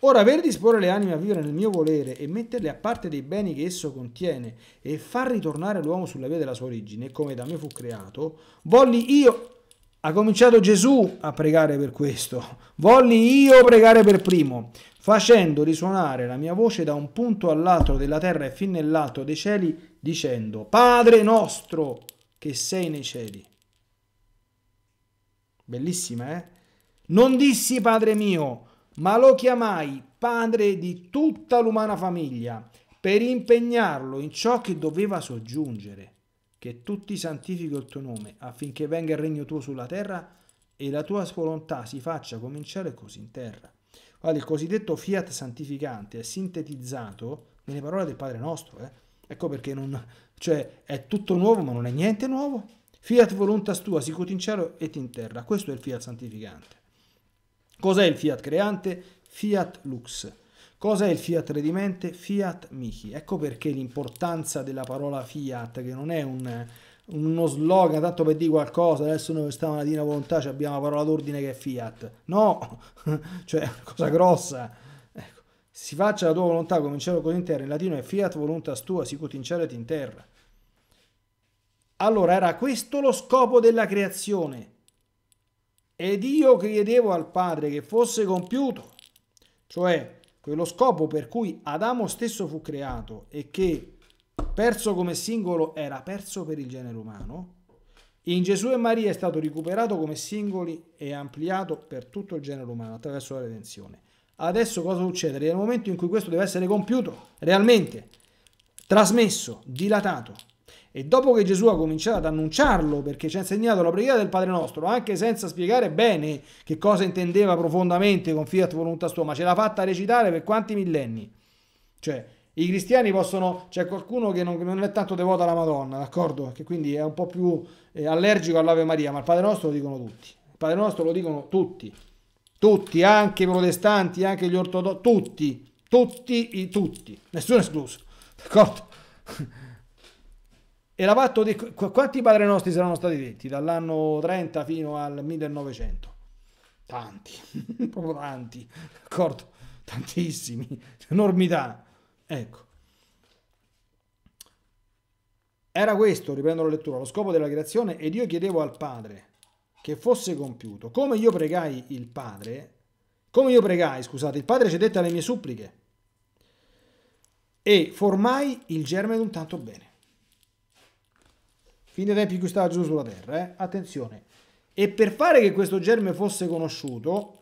Ora, per disporre le anime a vivere nel mio volere e metterle a parte dei beni che esso contiene e far ritornare l'uomo sulla via della sua origine, come da me fu creato, volli io ha cominciato Gesù a pregare per questo. Volli io pregare per primo, facendo risuonare la mia voce da un punto all'altro della terra e fin nell'alto dei cieli, dicendo, Padre nostro che sei nei cieli. Bellissima, eh? Non dissi Padre mio, ma lo chiamai Padre di tutta l'umana famiglia per impegnarlo in ciò che doveva soggiungere che tutti santifichino il tuo nome, affinché venga il regno tuo sulla terra e la tua volontà si faccia cominciare così in terra. Guarda, il cosiddetto fiat santificante è sintetizzato nelle parole del Padre nostro. Eh? Ecco perché non, cioè, è tutto nuovo ma non è niente nuovo. Fiat voluntas tua, sicut in cielo et in terra. Questo è il fiat santificante. Cos'è il fiat creante? Fiat lux Cos'è il fiat redimente? Fiat Michi. Ecco perché l'importanza della parola fiat, che non è un, uno slogan tanto per dire qualcosa, adesso noi stiamo una Dina Volontà abbiamo la parola d'ordine che è fiat. No, *laughs* cioè cosa grossa. Ecco. Si faccia la tua volontà come in cielo così in terra, in latino è fiat voluntas tua, sicut in cielo e in terra. Allora era questo lo scopo della creazione. Ed io chiedevo al Padre che fosse compiuto, cioè quello ecco, scopo per cui Adamo stesso fu creato e che perso come singolo era perso per il genere umano, in Gesù e Maria è stato recuperato come singoli e ampliato per tutto il genere umano attraverso la redenzione. Adesso cosa succede? Nel momento in cui questo deve essere compiuto, realmente, trasmesso, dilatato, e dopo che Gesù ha cominciato ad annunciarlo, perché ci ha insegnato la preghiera del Padre nostro, anche senza spiegare bene che cosa intendeva profondamente con fiat voluntas tua, ma ce l'ha fatta recitare per quanti millenni. Cioè, i cristiani possono, c'è qualcuno che non, non è tanto devoto alla Madonna, d'accordo? Che quindi è un po' più eh, allergico all'Ave Maria, ma il Padre nostro lo dicono tutti. Il Padre nostro lo dicono tutti. Tutti, anche i protestanti, anche gli ortodossi, tutti, tutti, tutti, nessuno escluso, d'accordo? elevato di... Quanti padri nostri saranno stati detti dall'anno 30 fino al 1900? Tanti, *laughs* proprio tanti, d'accordo? Tantissimi, enormità. Ecco. Era questo, riprendo la lettura, lo scopo della creazione ed io chiedevo al Padre che fosse compiuto. Come io pregai il Padre, come io pregai, scusate, il Padre cedette alle mie suppliche e formai il germe d'un tanto bene fin dai tempi in cui stava Gesù sulla terra, eh? attenzione, e per fare che questo germe fosse conosciuto,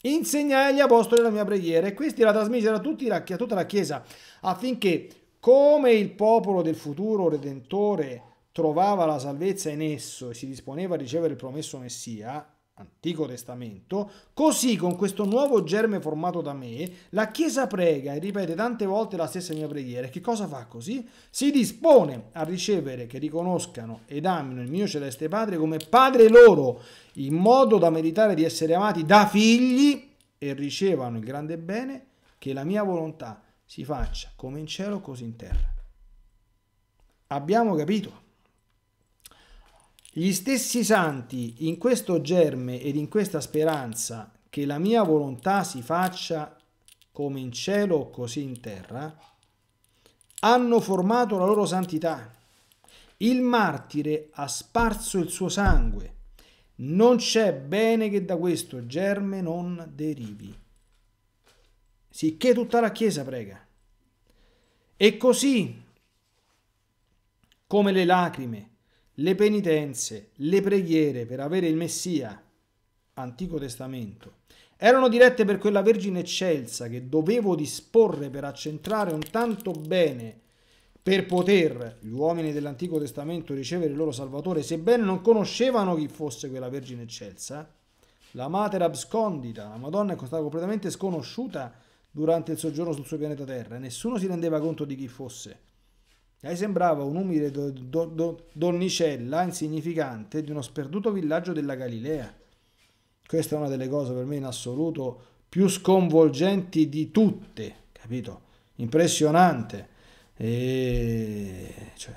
insegnai agli apostoli la mia preghiera e questi la trasmisero a, tutti, a tutta la Chiesa affinché come il popolo del futuro redentore trovava la salvezza in esso e si disponeva a ricevere il promesso Messia, Antico Testamento, così con questo nuovo germe formato da me, la Chiesa prega e ripete tante volte la stessa mia preghiera. Che cosa fa così? Si dispone a ricevere che riconoscano ed amino il mio celeste Padre come Padre loro, in modo da meritare di essere amati da figli e ricevano il grande bene che la mia volontà si faccia come in cielo così in terra. Abbiamo capito? Gli stessi santi, in questo germe ed in questa speranza che la mia volontà si faccia come in cielo o così in terra, hanno formato la loro santità. Il martire ha sparso il suo sangue. Non c'è bene che da questo germe non derivi. Sicché tutta la Chiesa prega. E così come le lacrime le penitenze, le preghiere per avere il Messia, Antico Testamento, erano dirette per quella Vergine eccelsa che dovevo disporre per accentrare un tanto bene per poter gli uomini dell'Antico Testamento ricevere il loro Salvatore, sebbene non conoscevano chi fosse quella Vergine eccelsa, la Mater abscondita, la Madonna è stata completamente sconosciuta durante il soggiorno sul suo pianeta Terra, nessuno si rendeva conto di chi fosse. Lei sembrava un'umile do, do, do, donnicella insignificante di uno sperduto villaggio della Galilea. Questa è una delle cose per me in assoluto più sconvolgenti di tutte, capito? Impressionante. E... Cioè,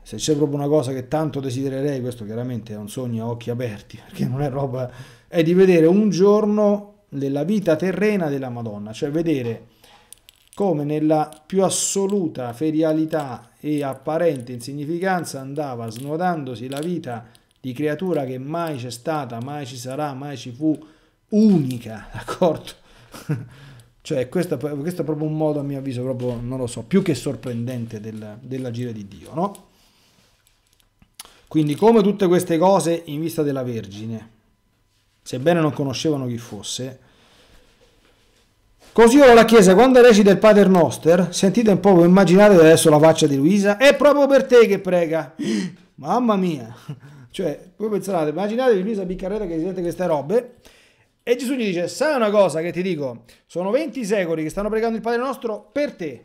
se c'è proprio una cosa che tanto desidererei, questo chiaramente è un sogno a occhi aperti, *laughs* perché non è roba... è di vedere un giorno della vita terrena della Madonna, cioè vedere come nella più assoluta ferialità e apparente insignificanza andava snodandosi la vita di creatura che mai c'è stata, mai ci sarà, mai ci fu, unica, *laughs* d'accordo? cioè questo, questo, è proprio un modo, a mio avviso, proprio, non lo so, più che sorprendente del, dell'agire di Dio, no? Quindi come tutte queste cose in vista della Vergine, sebbene non conoscevano chi fosse, Così ora la Chiesa quando recita il Pater Noster, sentite un po', immaginate adesso la faccia di Luisa, è proprio per te che prega. *gasps* Mamma mia! *laughs* Cioè, voi pensate, immaginate Luisa Piccarreta che sente queste robe e Gesù gli dice, sai una cosa che ti dico? Sono 20 secoli che stanno pregando il Padre Nostro per te.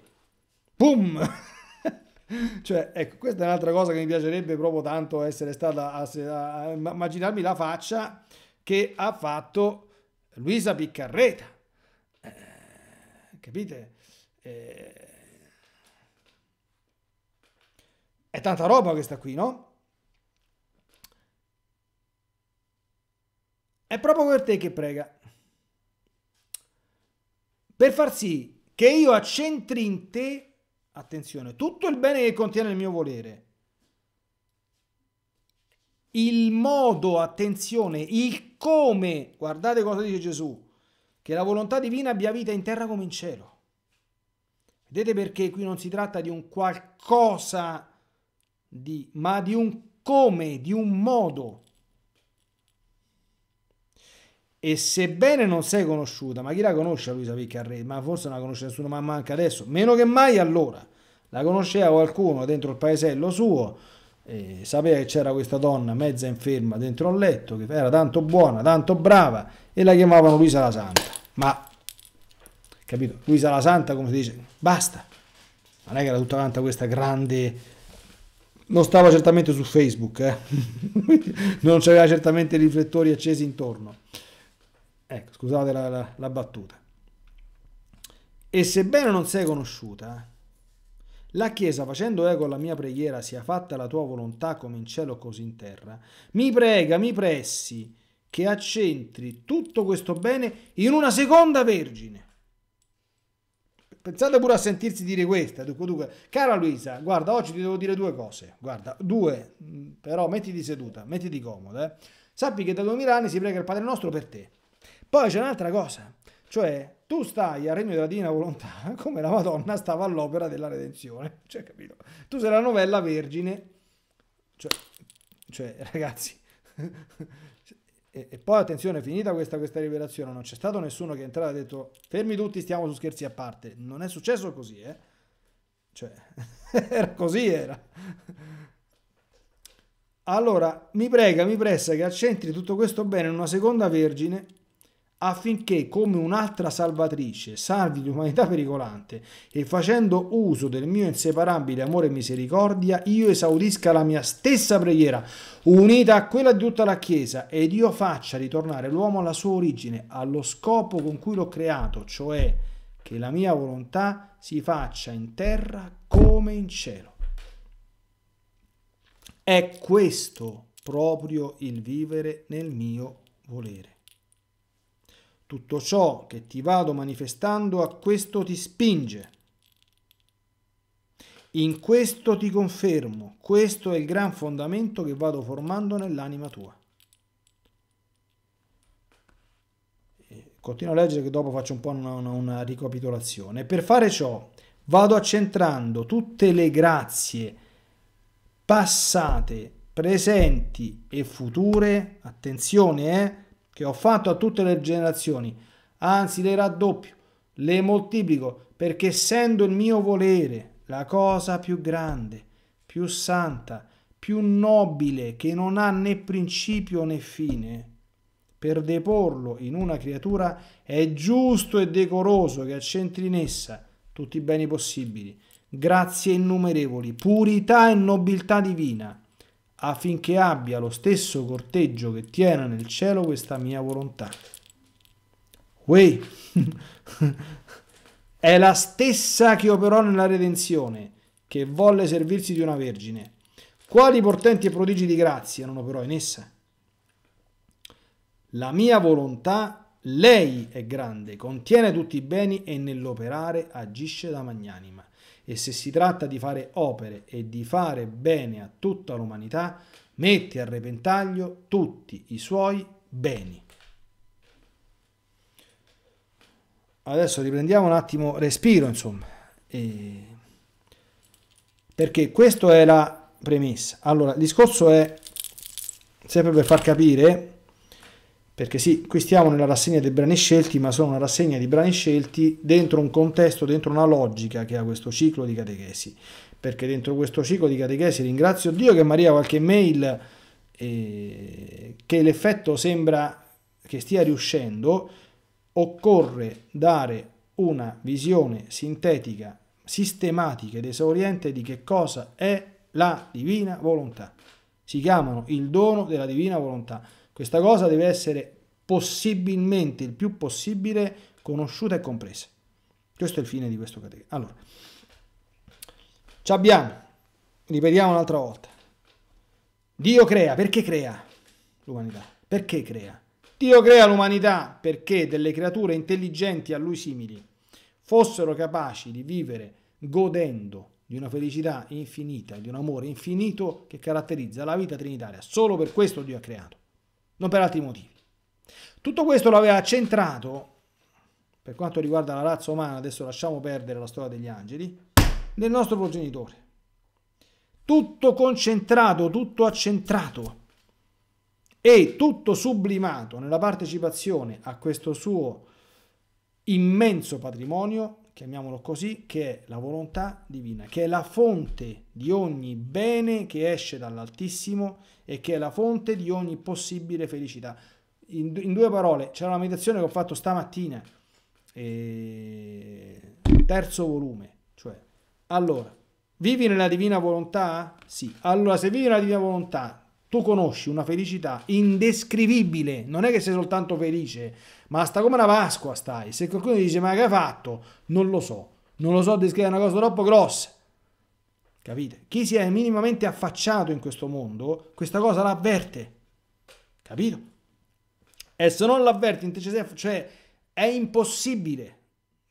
Pum! *laughs* cioè, ecco, questa è un'altra cosa che mi piacerebbe proprio tanto essere stata a, a, a immaginarmi la faccia che ha fatto Luisa Piccarreta capite? Eh, è tanta roba questa qui, no? È proprio per te che prega. Per far sì che io accentri in te, attenzione, tutto il bene che contiene il mio volere il modo, attenzione, il come, guardate cosa dice Gesù, che la volontà divina abbia vita in terra come in cielo. Vedete perché qui non si tratta di un qualcosa, di, ma di un come, di un modo. E sebbene non sei conosciuta, ma chi la conosce Luisa Piccarré? Ma forse non la conosce nessuno, ma manca adesso, meno che mai allora. La conosceva qualcuno dentro il paesello suo, eh, sapeva che c'era questa donna mezza inferma dentro un letto, che era tanto buona, tanto brava, e la chiamavano Luisa la Santa ma capito? Lui sa la santa, come si dice, basta. Non è che era tutta quanta questa grande... Non stava certamente su Facebook, eh? *laughs* non c'aveva certamente i riflettori accesi intorno. Ecco, scusate la, la, la battuta. E sebbene non sei conosciuta, la Chiesa, facendo eco alla mia preghiera, sia fatta la tua volontà come in cielo così in terra, mi prega, mi pressi, che accentri tutto questo bene in una seconda vergine. Pensate pure a sentirsi dire questa. Dunque, dunque, cara Luisa, guarda, oggi ti devo dire due cose. Guarda, due, però mettiti seduta, mettiti comoda. Eh. Sappi che da 2000 anni si prega il Padre nostro per te. Poi c'è un'altra cosa, cioè tu stai al regno della divina volontà *laughs* come la Madonna stava all'opera della redenzione. *laughs* Cioè, capito? Tu sei la novella vergine. Cioè, cioè ragazzi, *laughs* E, e, poi attenzione, finita questa, questa rivelazione, non c'è stato nessuno che è entrato e ha detto fermi tutti, stiamo su scherzi a parte. Non è successo così, eh? Cioè, *laughs* era così era. Allora, mi prega, mi pressa che accentri tutto questo bene in una seconda vergine affinché come un'altra salvatrice salvi l'umanità pericolante e facendo uso del mio inseparabile amore e misericordia io esaudisca la mia stessa preghiera unita a quella di tutta la Chiesa ed io faccia ritornare l'uomo alla sua origine, allo scopo con cui l'ho creato, cioè che la mia volontà si faccia in terra come in cielo. È questo proprio il vivere nel mio volere. Tutto ciò che ti vado manifestando a questo ti spinge. In questo ti confermo, questo è il gran fondamento che vado formando nell'anima tua. Continuo a leggere che dopo faccio un po' una, una, una ricapitolazione. Per fare ciò vado accentrando tutte le grazie passate, presenti e future, attenzione, eh, che ho fatto a tutte le generazioni, anzi le raddoppio, le moltiplico, perché essendo il mio volere la cosa più grande, più santa, più nobile, che non ha né principio né fine, per deporlo in una creatura è giusto e decoroso che accentri in essa tutti i beni possibili, grazie innumerevoli, purità e nobiltà divina, affinché abbia lo stesso corteggio che tiene nel cielo questa mia volontà. Uè, *laughs* è la stessa che operò nella redenzione, che volle servirsi di una vergine. Quali portenti e prodigi di grazia non operò in essa? La mia volontà, lei è grande, contiene tutti i beni e nell'operare agisce da magnanima e se si tratta di fare opere e di fare bene a tutta l'umanità, mette a repentaglio tutti i suoi beni. Adesso riprendiamo un attimo respiro, insomma, e... perché questa è la premessa. Allora, il discorso è sempre per far capire perché sì, qui stiamo nella rassegna dei brani scelti, ma sono una rassegna di brani scelti dentro un contesto, dentro una logica che ha questo ciclo di catechesi, perché dentro questo ciclo di catechesi ringrazio Dio che Maria qualche mail eh, che l'effetto sembra che stia riuscendo, occorre dare una visione sintetica, sistematica ed esauriente di che cosa è la divina volontà. Si chiamano il dono della divina volontà questa cosa deve essere possibilmente, il più possibile, conosciuta e compresa. Questo è il fine di questo catechismo. Allora, ci abbiamo, ripetiamo un'altra volta. Dio crea, perché crea l'umanità? Perché crea? Dio crea l'umanità perché delle creature intelligenti a lui simili fossero capaci di vivere godendo di una felicità infinita, di un amore infinito che caratterizza la vita trinitaria. Solo per questo Dio ha creato non per altri motivi. Tutto questo lo aveva centrato, per quanto riguarda la razza umana, adesso lasciamo perdere la storia degli angeli, nel nostro progenitore. Tutto concentrato, tutto accentrato e tutto sublimato nella partecipazione a questo suo immenso patrimonio chiamiamolo così, che è la volontà divina, che è la fonte di ogni bene che esce dall'Altissimo e che è la fonte di ogni possibile felicità. In, in due parole, c'è una meditazione che ho fatto stamattina, eh, terzo volume, cioè, allora, vivi nella divina volontà? Sì, allora se vivi nella divina volontà, tu conosci una felicità indescrivibile, non è che sei soltanto felice, ma sta come una Pasqua stai. Se qualcuno ti dice ma che hai fatto? Non lo so, non lo so descrivere una cosa troppo grossa. Capite? Chi si è minimamente affacciato in questo mondo, questa cosa l'avverte. Capito? E se non l'avverti, cioè è impossibile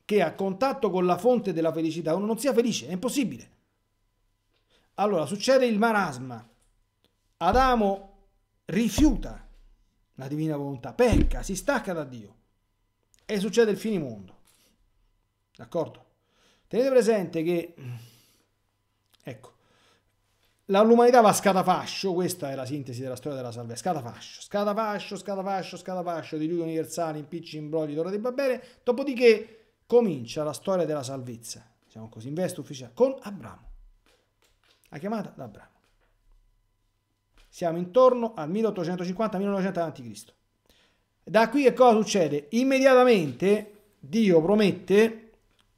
che a contatto con la fonte della felicità uno non sia felice, è impossibile. Allora succede il marasma, Adamo rifiuta la divina volontà, pecca, si stacca da Dio e succede il finimondo. D'accordo? Tenete presente che, ecco, l'umanità va a scatafascio, questa è la sintesi della storia della salvezza, scatafascio, scatafascio, scatafascio, scatafascio, lui universale, impicci, imbrogli, torre di Babele, dopodiché comincia la storia della salvezza, diciamo così, in veste ufficiale, con Abramo, la chiamata da Abramo. Siamo intorno al 1850-1900 a.C. Da qui che cosa succede? Immediatamente Dio promette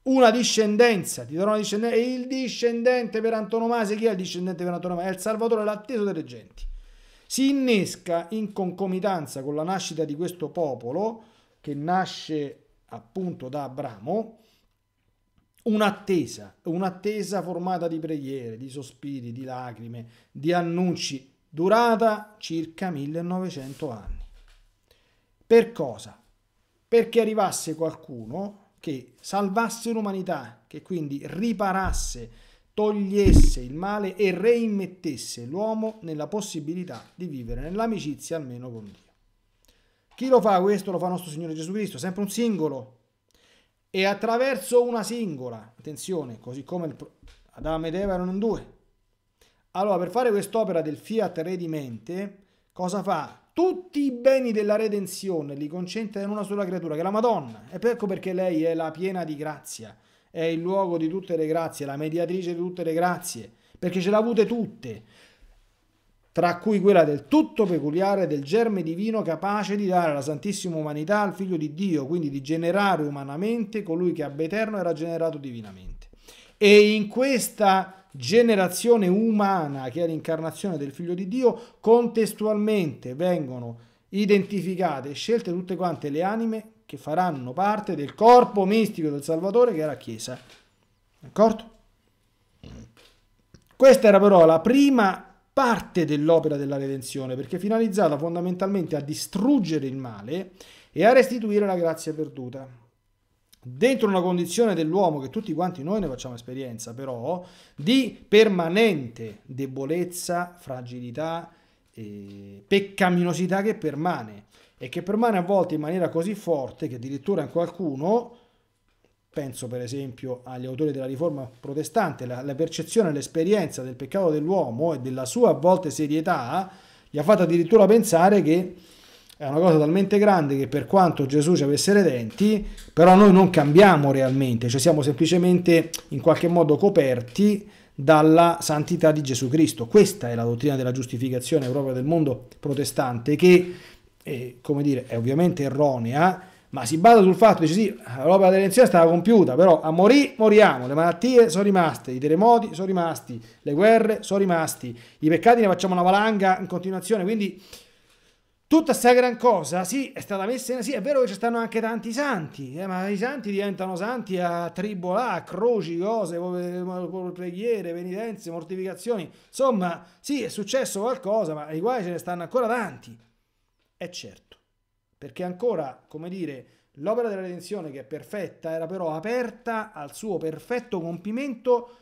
una discendenza, ti darò una discendenza, e il discendente per antonomasia, chi è il discendente per antonomasia? È il Salvatore l'atteso delle genti. Si innesca in concomitanza con la nascita di questo popolo, che nasce appunto da Abramo, un'attesa, un'attesa formata di preghiere, di sospiri, di lacrime, di annunci, durata circa 1900 anni. Per cosa? Perché arrivasse qualcuno che salvasse l'umanità, che quindi riparasse, togliesse il male e reimmettesse l'uomo nella possibilità di vivere nell'amicizia almeno con Dio. Chi lo fa questo? Lo fa nostro Signore Gesù Cristo, sempre un singolo. E attraverso una singola, attenzione, così come il, Adamo ed Eva erano in due, allora, per fare quest'opera del fiat redimente, cosa fa? Tutti i beni della redenzione li concentra in una sola creatura, che è la Madonna. E ecco perché lei è la piena di grazia, è il luogo di tutte le grazie, la mediatrice di tutte le grazie, perché ce l'ha avute tutte, tra cui quella del tutto peculiare del germe divino capace di dare la santissima umanità al Figlio di Dio, quindi di generare umanamente colui che ab eterno era generato divinamente. E in questa generazione umana che è l'incarnazione del figlio di Dio, contestualmente vengono identificate e scelte tutte quante le anime che faranno parte del corpo mistico del Salvatore che è la Chiesa. D'accordo? Questa era però la prima parte dell'opera della redenzione, perché è finalizzata fondamentalmente a distruggere il male e a restituire la grazia perduta dentro una condizione dell'uomo che tutti quanti noi ne facciamo esperienza però di permanente debolezza, fragilità, eh, peccaminosità che permane e che permane a volte in maniera così forte che addirittura in qualcuno penso per esempio agli autori della riforma protestante la, la percezione e l'esperienza del peccato dell'uomo e della sua a volte serietà gli ha fatto addirittura pensare che è una cosa talmente grande che per quanto Gesù ci avesse le denti, però noi non cambiamo realmente, cioè siamo semplicemente in qualche modo coperti dalla santità di Gesù Cristo. Questa è la dottrina della giustificazione proprio del mondo protestante che, eh, come dire, è ovviamente erronea, ma si basa sul fatto, che sì, l'opera dell'elezione stava compiuta, però a morì moriamo, le malattie sono rimaste, i terremoti sono rimasti, le guerre sono rimasti, i peccati ne facciamo una valanga in continuazione, quindi Tutta questa gran cosa, sì, è stata messa in... Sì, è vero che ci stanno anche tanti santi, eh, ma i santi diventano santi a tribolà, a croci, cose, preghiere, penitenze, mortificazioni. Insomma, sì, è successo qualcosa, ma i guai ce ne stanno ancora tanti. È certo, perché ancora, come dire, l'opera della redenzione che è perfetta era però aperta al suo perfetto compimento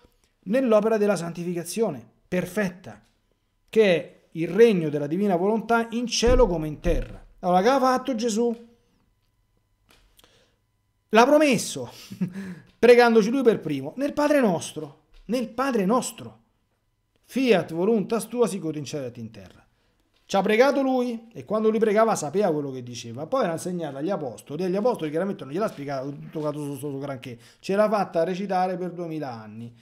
nell'opera della santificazione, perfetta, che è il regno della divina volontà in cielo come in terra. Allora, che ha fatto Gesù? L'ha promesso, *laughs* pregandoci lui per primo, nel Padre nostro, nel Padre nostro. Fiat voluntas tua si in cielo e in terra. Ci ha pregato lui e quando lui pregava sapeva quello che diceva. Poi l'ha insegnata agli apostoli e agli apostoli chiaramente non gliel'ha spiegato tutto caduto sotto granché. Ce l'ha fatta recitare per duemila anni.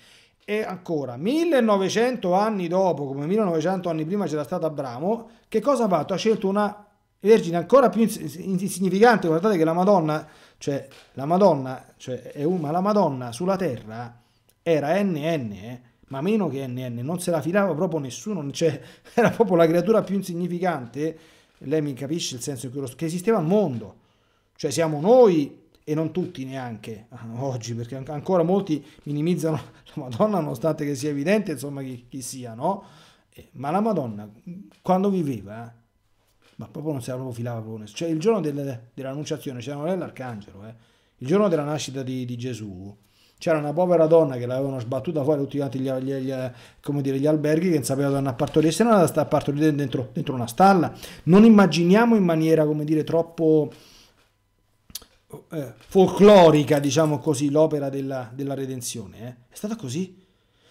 E ancora, 1900 anni dopo, come 1900 anni prima c'era stato Abramo, che cosa ha fatto? Ha scelto una vergine ancora più insignificante, guardate che la Madonna, cioè la Madonna, cioè è un, ma la Madonna sulla terra era NN, eh? ma meno che NN, non se la filava proprio nessuno, *laughs* cioè, era proprio la creatura più insignificante, lei mi capisce il senso che esisteva al mondo, cioè siamo noi e non tutti neanche ah, oggi, perché ancora molti minimizzano *laughs* la Madonna nonostante che sia evidente insomma chi, chi sia, no? Eh, ma la Madonna quando viveva, eh, ma proprio non si era filava proprio nessuno. Cioè il giorno del, dell'annunciazione c'era Maria l'arcangelo, eh? il giorno della nascita di, di, Gesù, c'era una povera donna che l'avevano sbattuta fuori tutti quanti gli, gli, gli, come dire, gli alberghi che non sapeva dove andare a partorire, se non andava a partorire dentro, dentro una stalla. Non immaginiamo in maniera, come dire, troppo eh, folclorica, diciamo così, l'opera della, della redenzione. Eh. È stata così.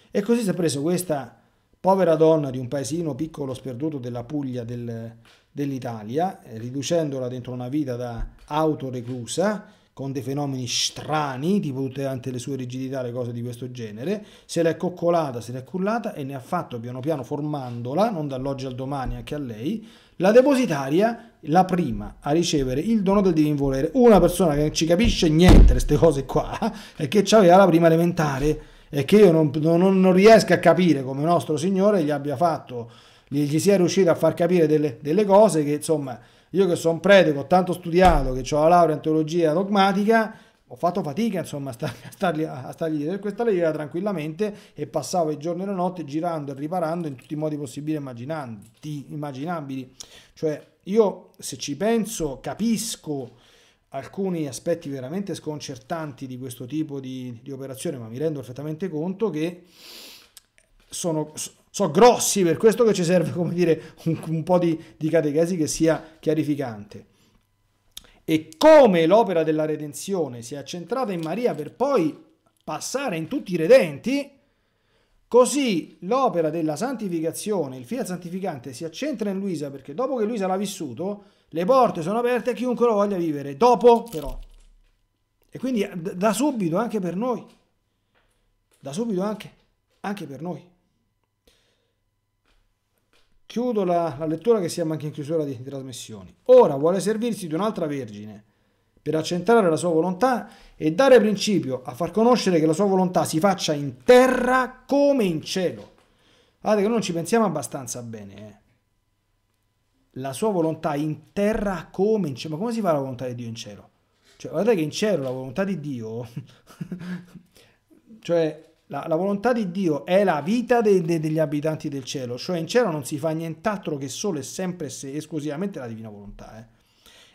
E così si è preso questa povera donna di un paesino piccolo sperduto della Puglia del, dell'Italia, eh, riducendola dentro una vita da autoreclusa, con dei fenomeni strani, tipo tutte anche le sue rigidità, le cose di questo genere, se l'è coccolata, se l'è cullata e ne ha fatto piano piano formandola, non dall'oggi al domani anche a lei, la depositaria, la prima a ricevere il dono del divin volere, una persona che non ci capisce niente di queste cose qua e che aveva la prima elementare e che io non, non, non, riesco a capire come nostro Signore gli abbia fatto, gli, gli sia riuscito a far capire delle, delle cose che insomma io che sono un prete, che ho tanto studiato, che ho la laurea in teologia dogmatica, ho fatto fatica insomma a, stargli, dietro questa leva tranquillamente e passavo i giorni e la notte girando e riparando in tutti i modi possibili e immaginabili. Cioè io se ci penso capisco alcuni aspetti veramente sconcertanti di questo tipo di, di operazione ma mi rendo perfettamente conto che sono sono grossi, per questo che ci serve, *laughs* come dire, un, un po' di, di catechesi che sia chiarificante. E come l'opera della redenzione si è accentrata in Maria per poi passare in tutti i redenti, Così l'opera della santificazione, il fiat santificante, si accentra in Luisa perché dopo che Luisa l'ha vissuto, le porte sono aperte a chiunque lo voglia vivere. Dopo, però. E quindi da subito anche per noi. Da subito anche, anche per noi. Chiudo la, la lettura che siamo anche in chiusura di, di trasmissioni. Ora vuole servirsi di un'altra vergine per accentrare la sua volontà e dare principio a far conoscere che la sua volontà si faccia in terra come in cielo. Guardate che noi non ci pensiamo abbastanza bene. Eh. La sua volontà in terra come in cielo. Ma come si fa la volontà di Dio in cielo? Cioè, guardate che in cielo la volontà di Dio... *laughs* cioè, la, la, volontà di Dio è la vita de, de, degli abitanti del cielo, cioè in cielo non si fa nient'altro che solo e sempre se esclusivamente la divina volontà. Eh.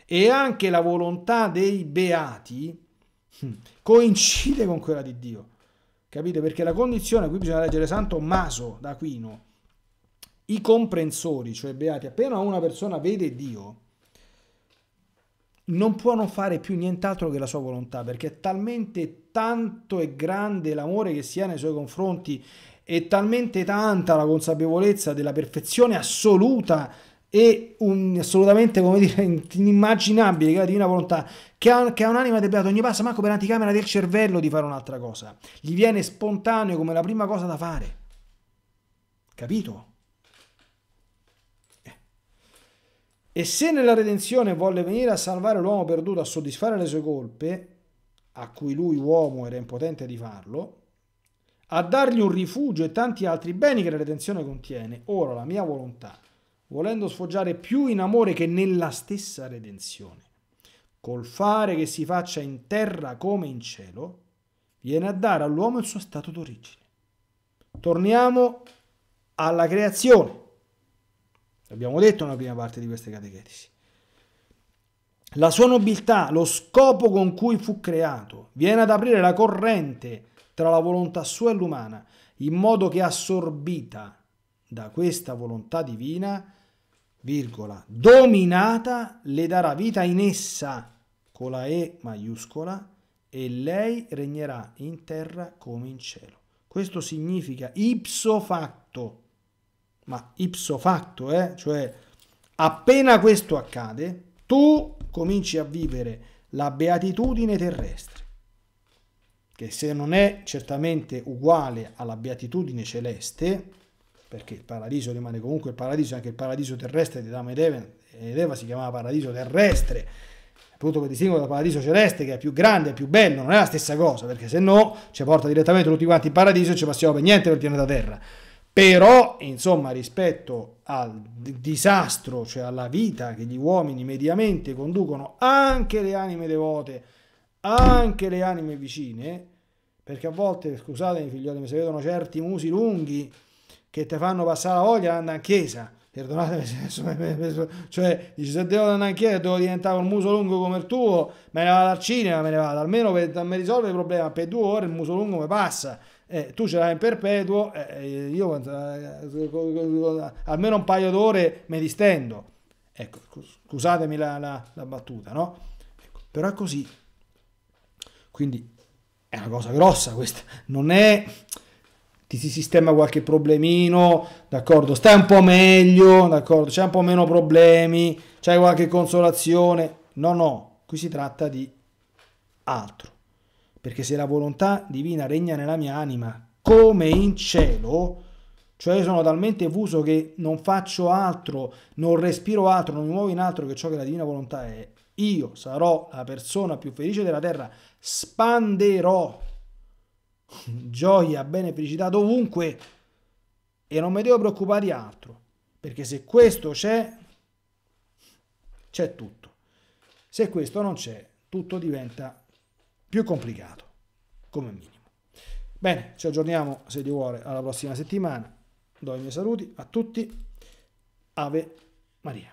E anche la volontà dei beati hm, coincide con quella di Dio. Capite? Perché la condizione, qui bisogna leggere Santo Maso d'Aquino, i comprensori, cioè beati, appena una persona vede Dio, non può non fare più nient'altro che la sua volontà, perché è talmente tanto e grande l'amore che si ha nei suoi confronti, e talmente tanta la consapevolezza della perfezione assoluta e un, assolutamente, come dire, *laughs* inimmaginabile che la divina volontà, che ha, che ha un'anima debiata ogni passo, manco per l'anticamera del cervello di fare un'altra cosa. Gli viene spontaneo come la prima cosa da fare. Capito? E se nella redenzione volle venire a salvare l'uomo perduto, a soddisfare le sue colpe, a cui lui uomo era impotente di farlo, a dargli un rifugio e tanti altri beni che la redenzione contiene, ora la mia volontà, volendo sfoggiare più in amore che nella stessa redenzione, col fare che si faccia in terra come in cielo, viene a dare all'uomo il suo stato d'origine. Torniamo alla creazione. L'abbiamo detto nella prima parte di queste catechetici. La sua nobiltà, lo scopo con cui fu creato, viene ad aprire la corrente tra la volontà sua e l'umana, in modo che assorbita da questa volontà divina, virgola, dominata, le darà vita in essa, con la E maiuscola, e lei regnerà in terra come in cielo. Questo significa ipso facto ma ipso facto, eh? cioè appena questo accade, tu cominci a vivere la beatitudine terrestre, che se non è certamente uguale alla beatitudine celeste, perché il paradiso rimane comunque il paradiso, anche il paradiso terrestre di Adamo ed Eva, ed Eva si chiamava paradiso terrestre, appunto per distinguere dal paradiso celeste che è più grande, è più bello, non è la stessa cosa, perché se no ci porta direttamente tutti quanti in paradiso e ci passiamo per niente per il pianeta Terra però insomma rispetto al disastro, cioè alla vita che gli uomini mediamente conducono anche le anime devote, anche le anime vicine, perché a volte, scusatemi figlioli, mi si vedono certi musi lunghi che ti fanno passare la voglia andare in chiesa, perdonatemi se cioè dici se devo andare in chiesa devo diventare un muso lungo come il tuo, me ne vado al cinema, me ne vado, almeno per, mi risolve il problema, per due ore il muso lungo mi passa, eh, tu ce l'hai in perpetuo, eh, eh io eh, almeno un paio d'ore mi distendo. Ecco, scusatemi la, la, la battuta, no? Ecco, però è così. Quindi è una cosa grossa questa, non è ti si sistema qualche problemino, d'accordo? Stai un po' meglio, d'accordo? C'è un po' meno problemi, c'è qualche consolazione. No, no, qui si tratta di altro perché se la volontà divina regna nella mia anima come in cielo, cioè sono talmente fuso che non faccio altro, non respiro altro, non mi muovo in altro che ciò che la divina volontà è, io sarò la persona più felice della terra, spanderò gioia, bene, felicità dovunque e non mi devo preoccupare di altro, perché se questo c'è, c'è tutto. Se questo non c'è, tutto diventa più complicato, come minimo. Bene, ci aggiorniamo se di vuole alla prossima settimana. Do i miei saluti a tutti. Ave Maria.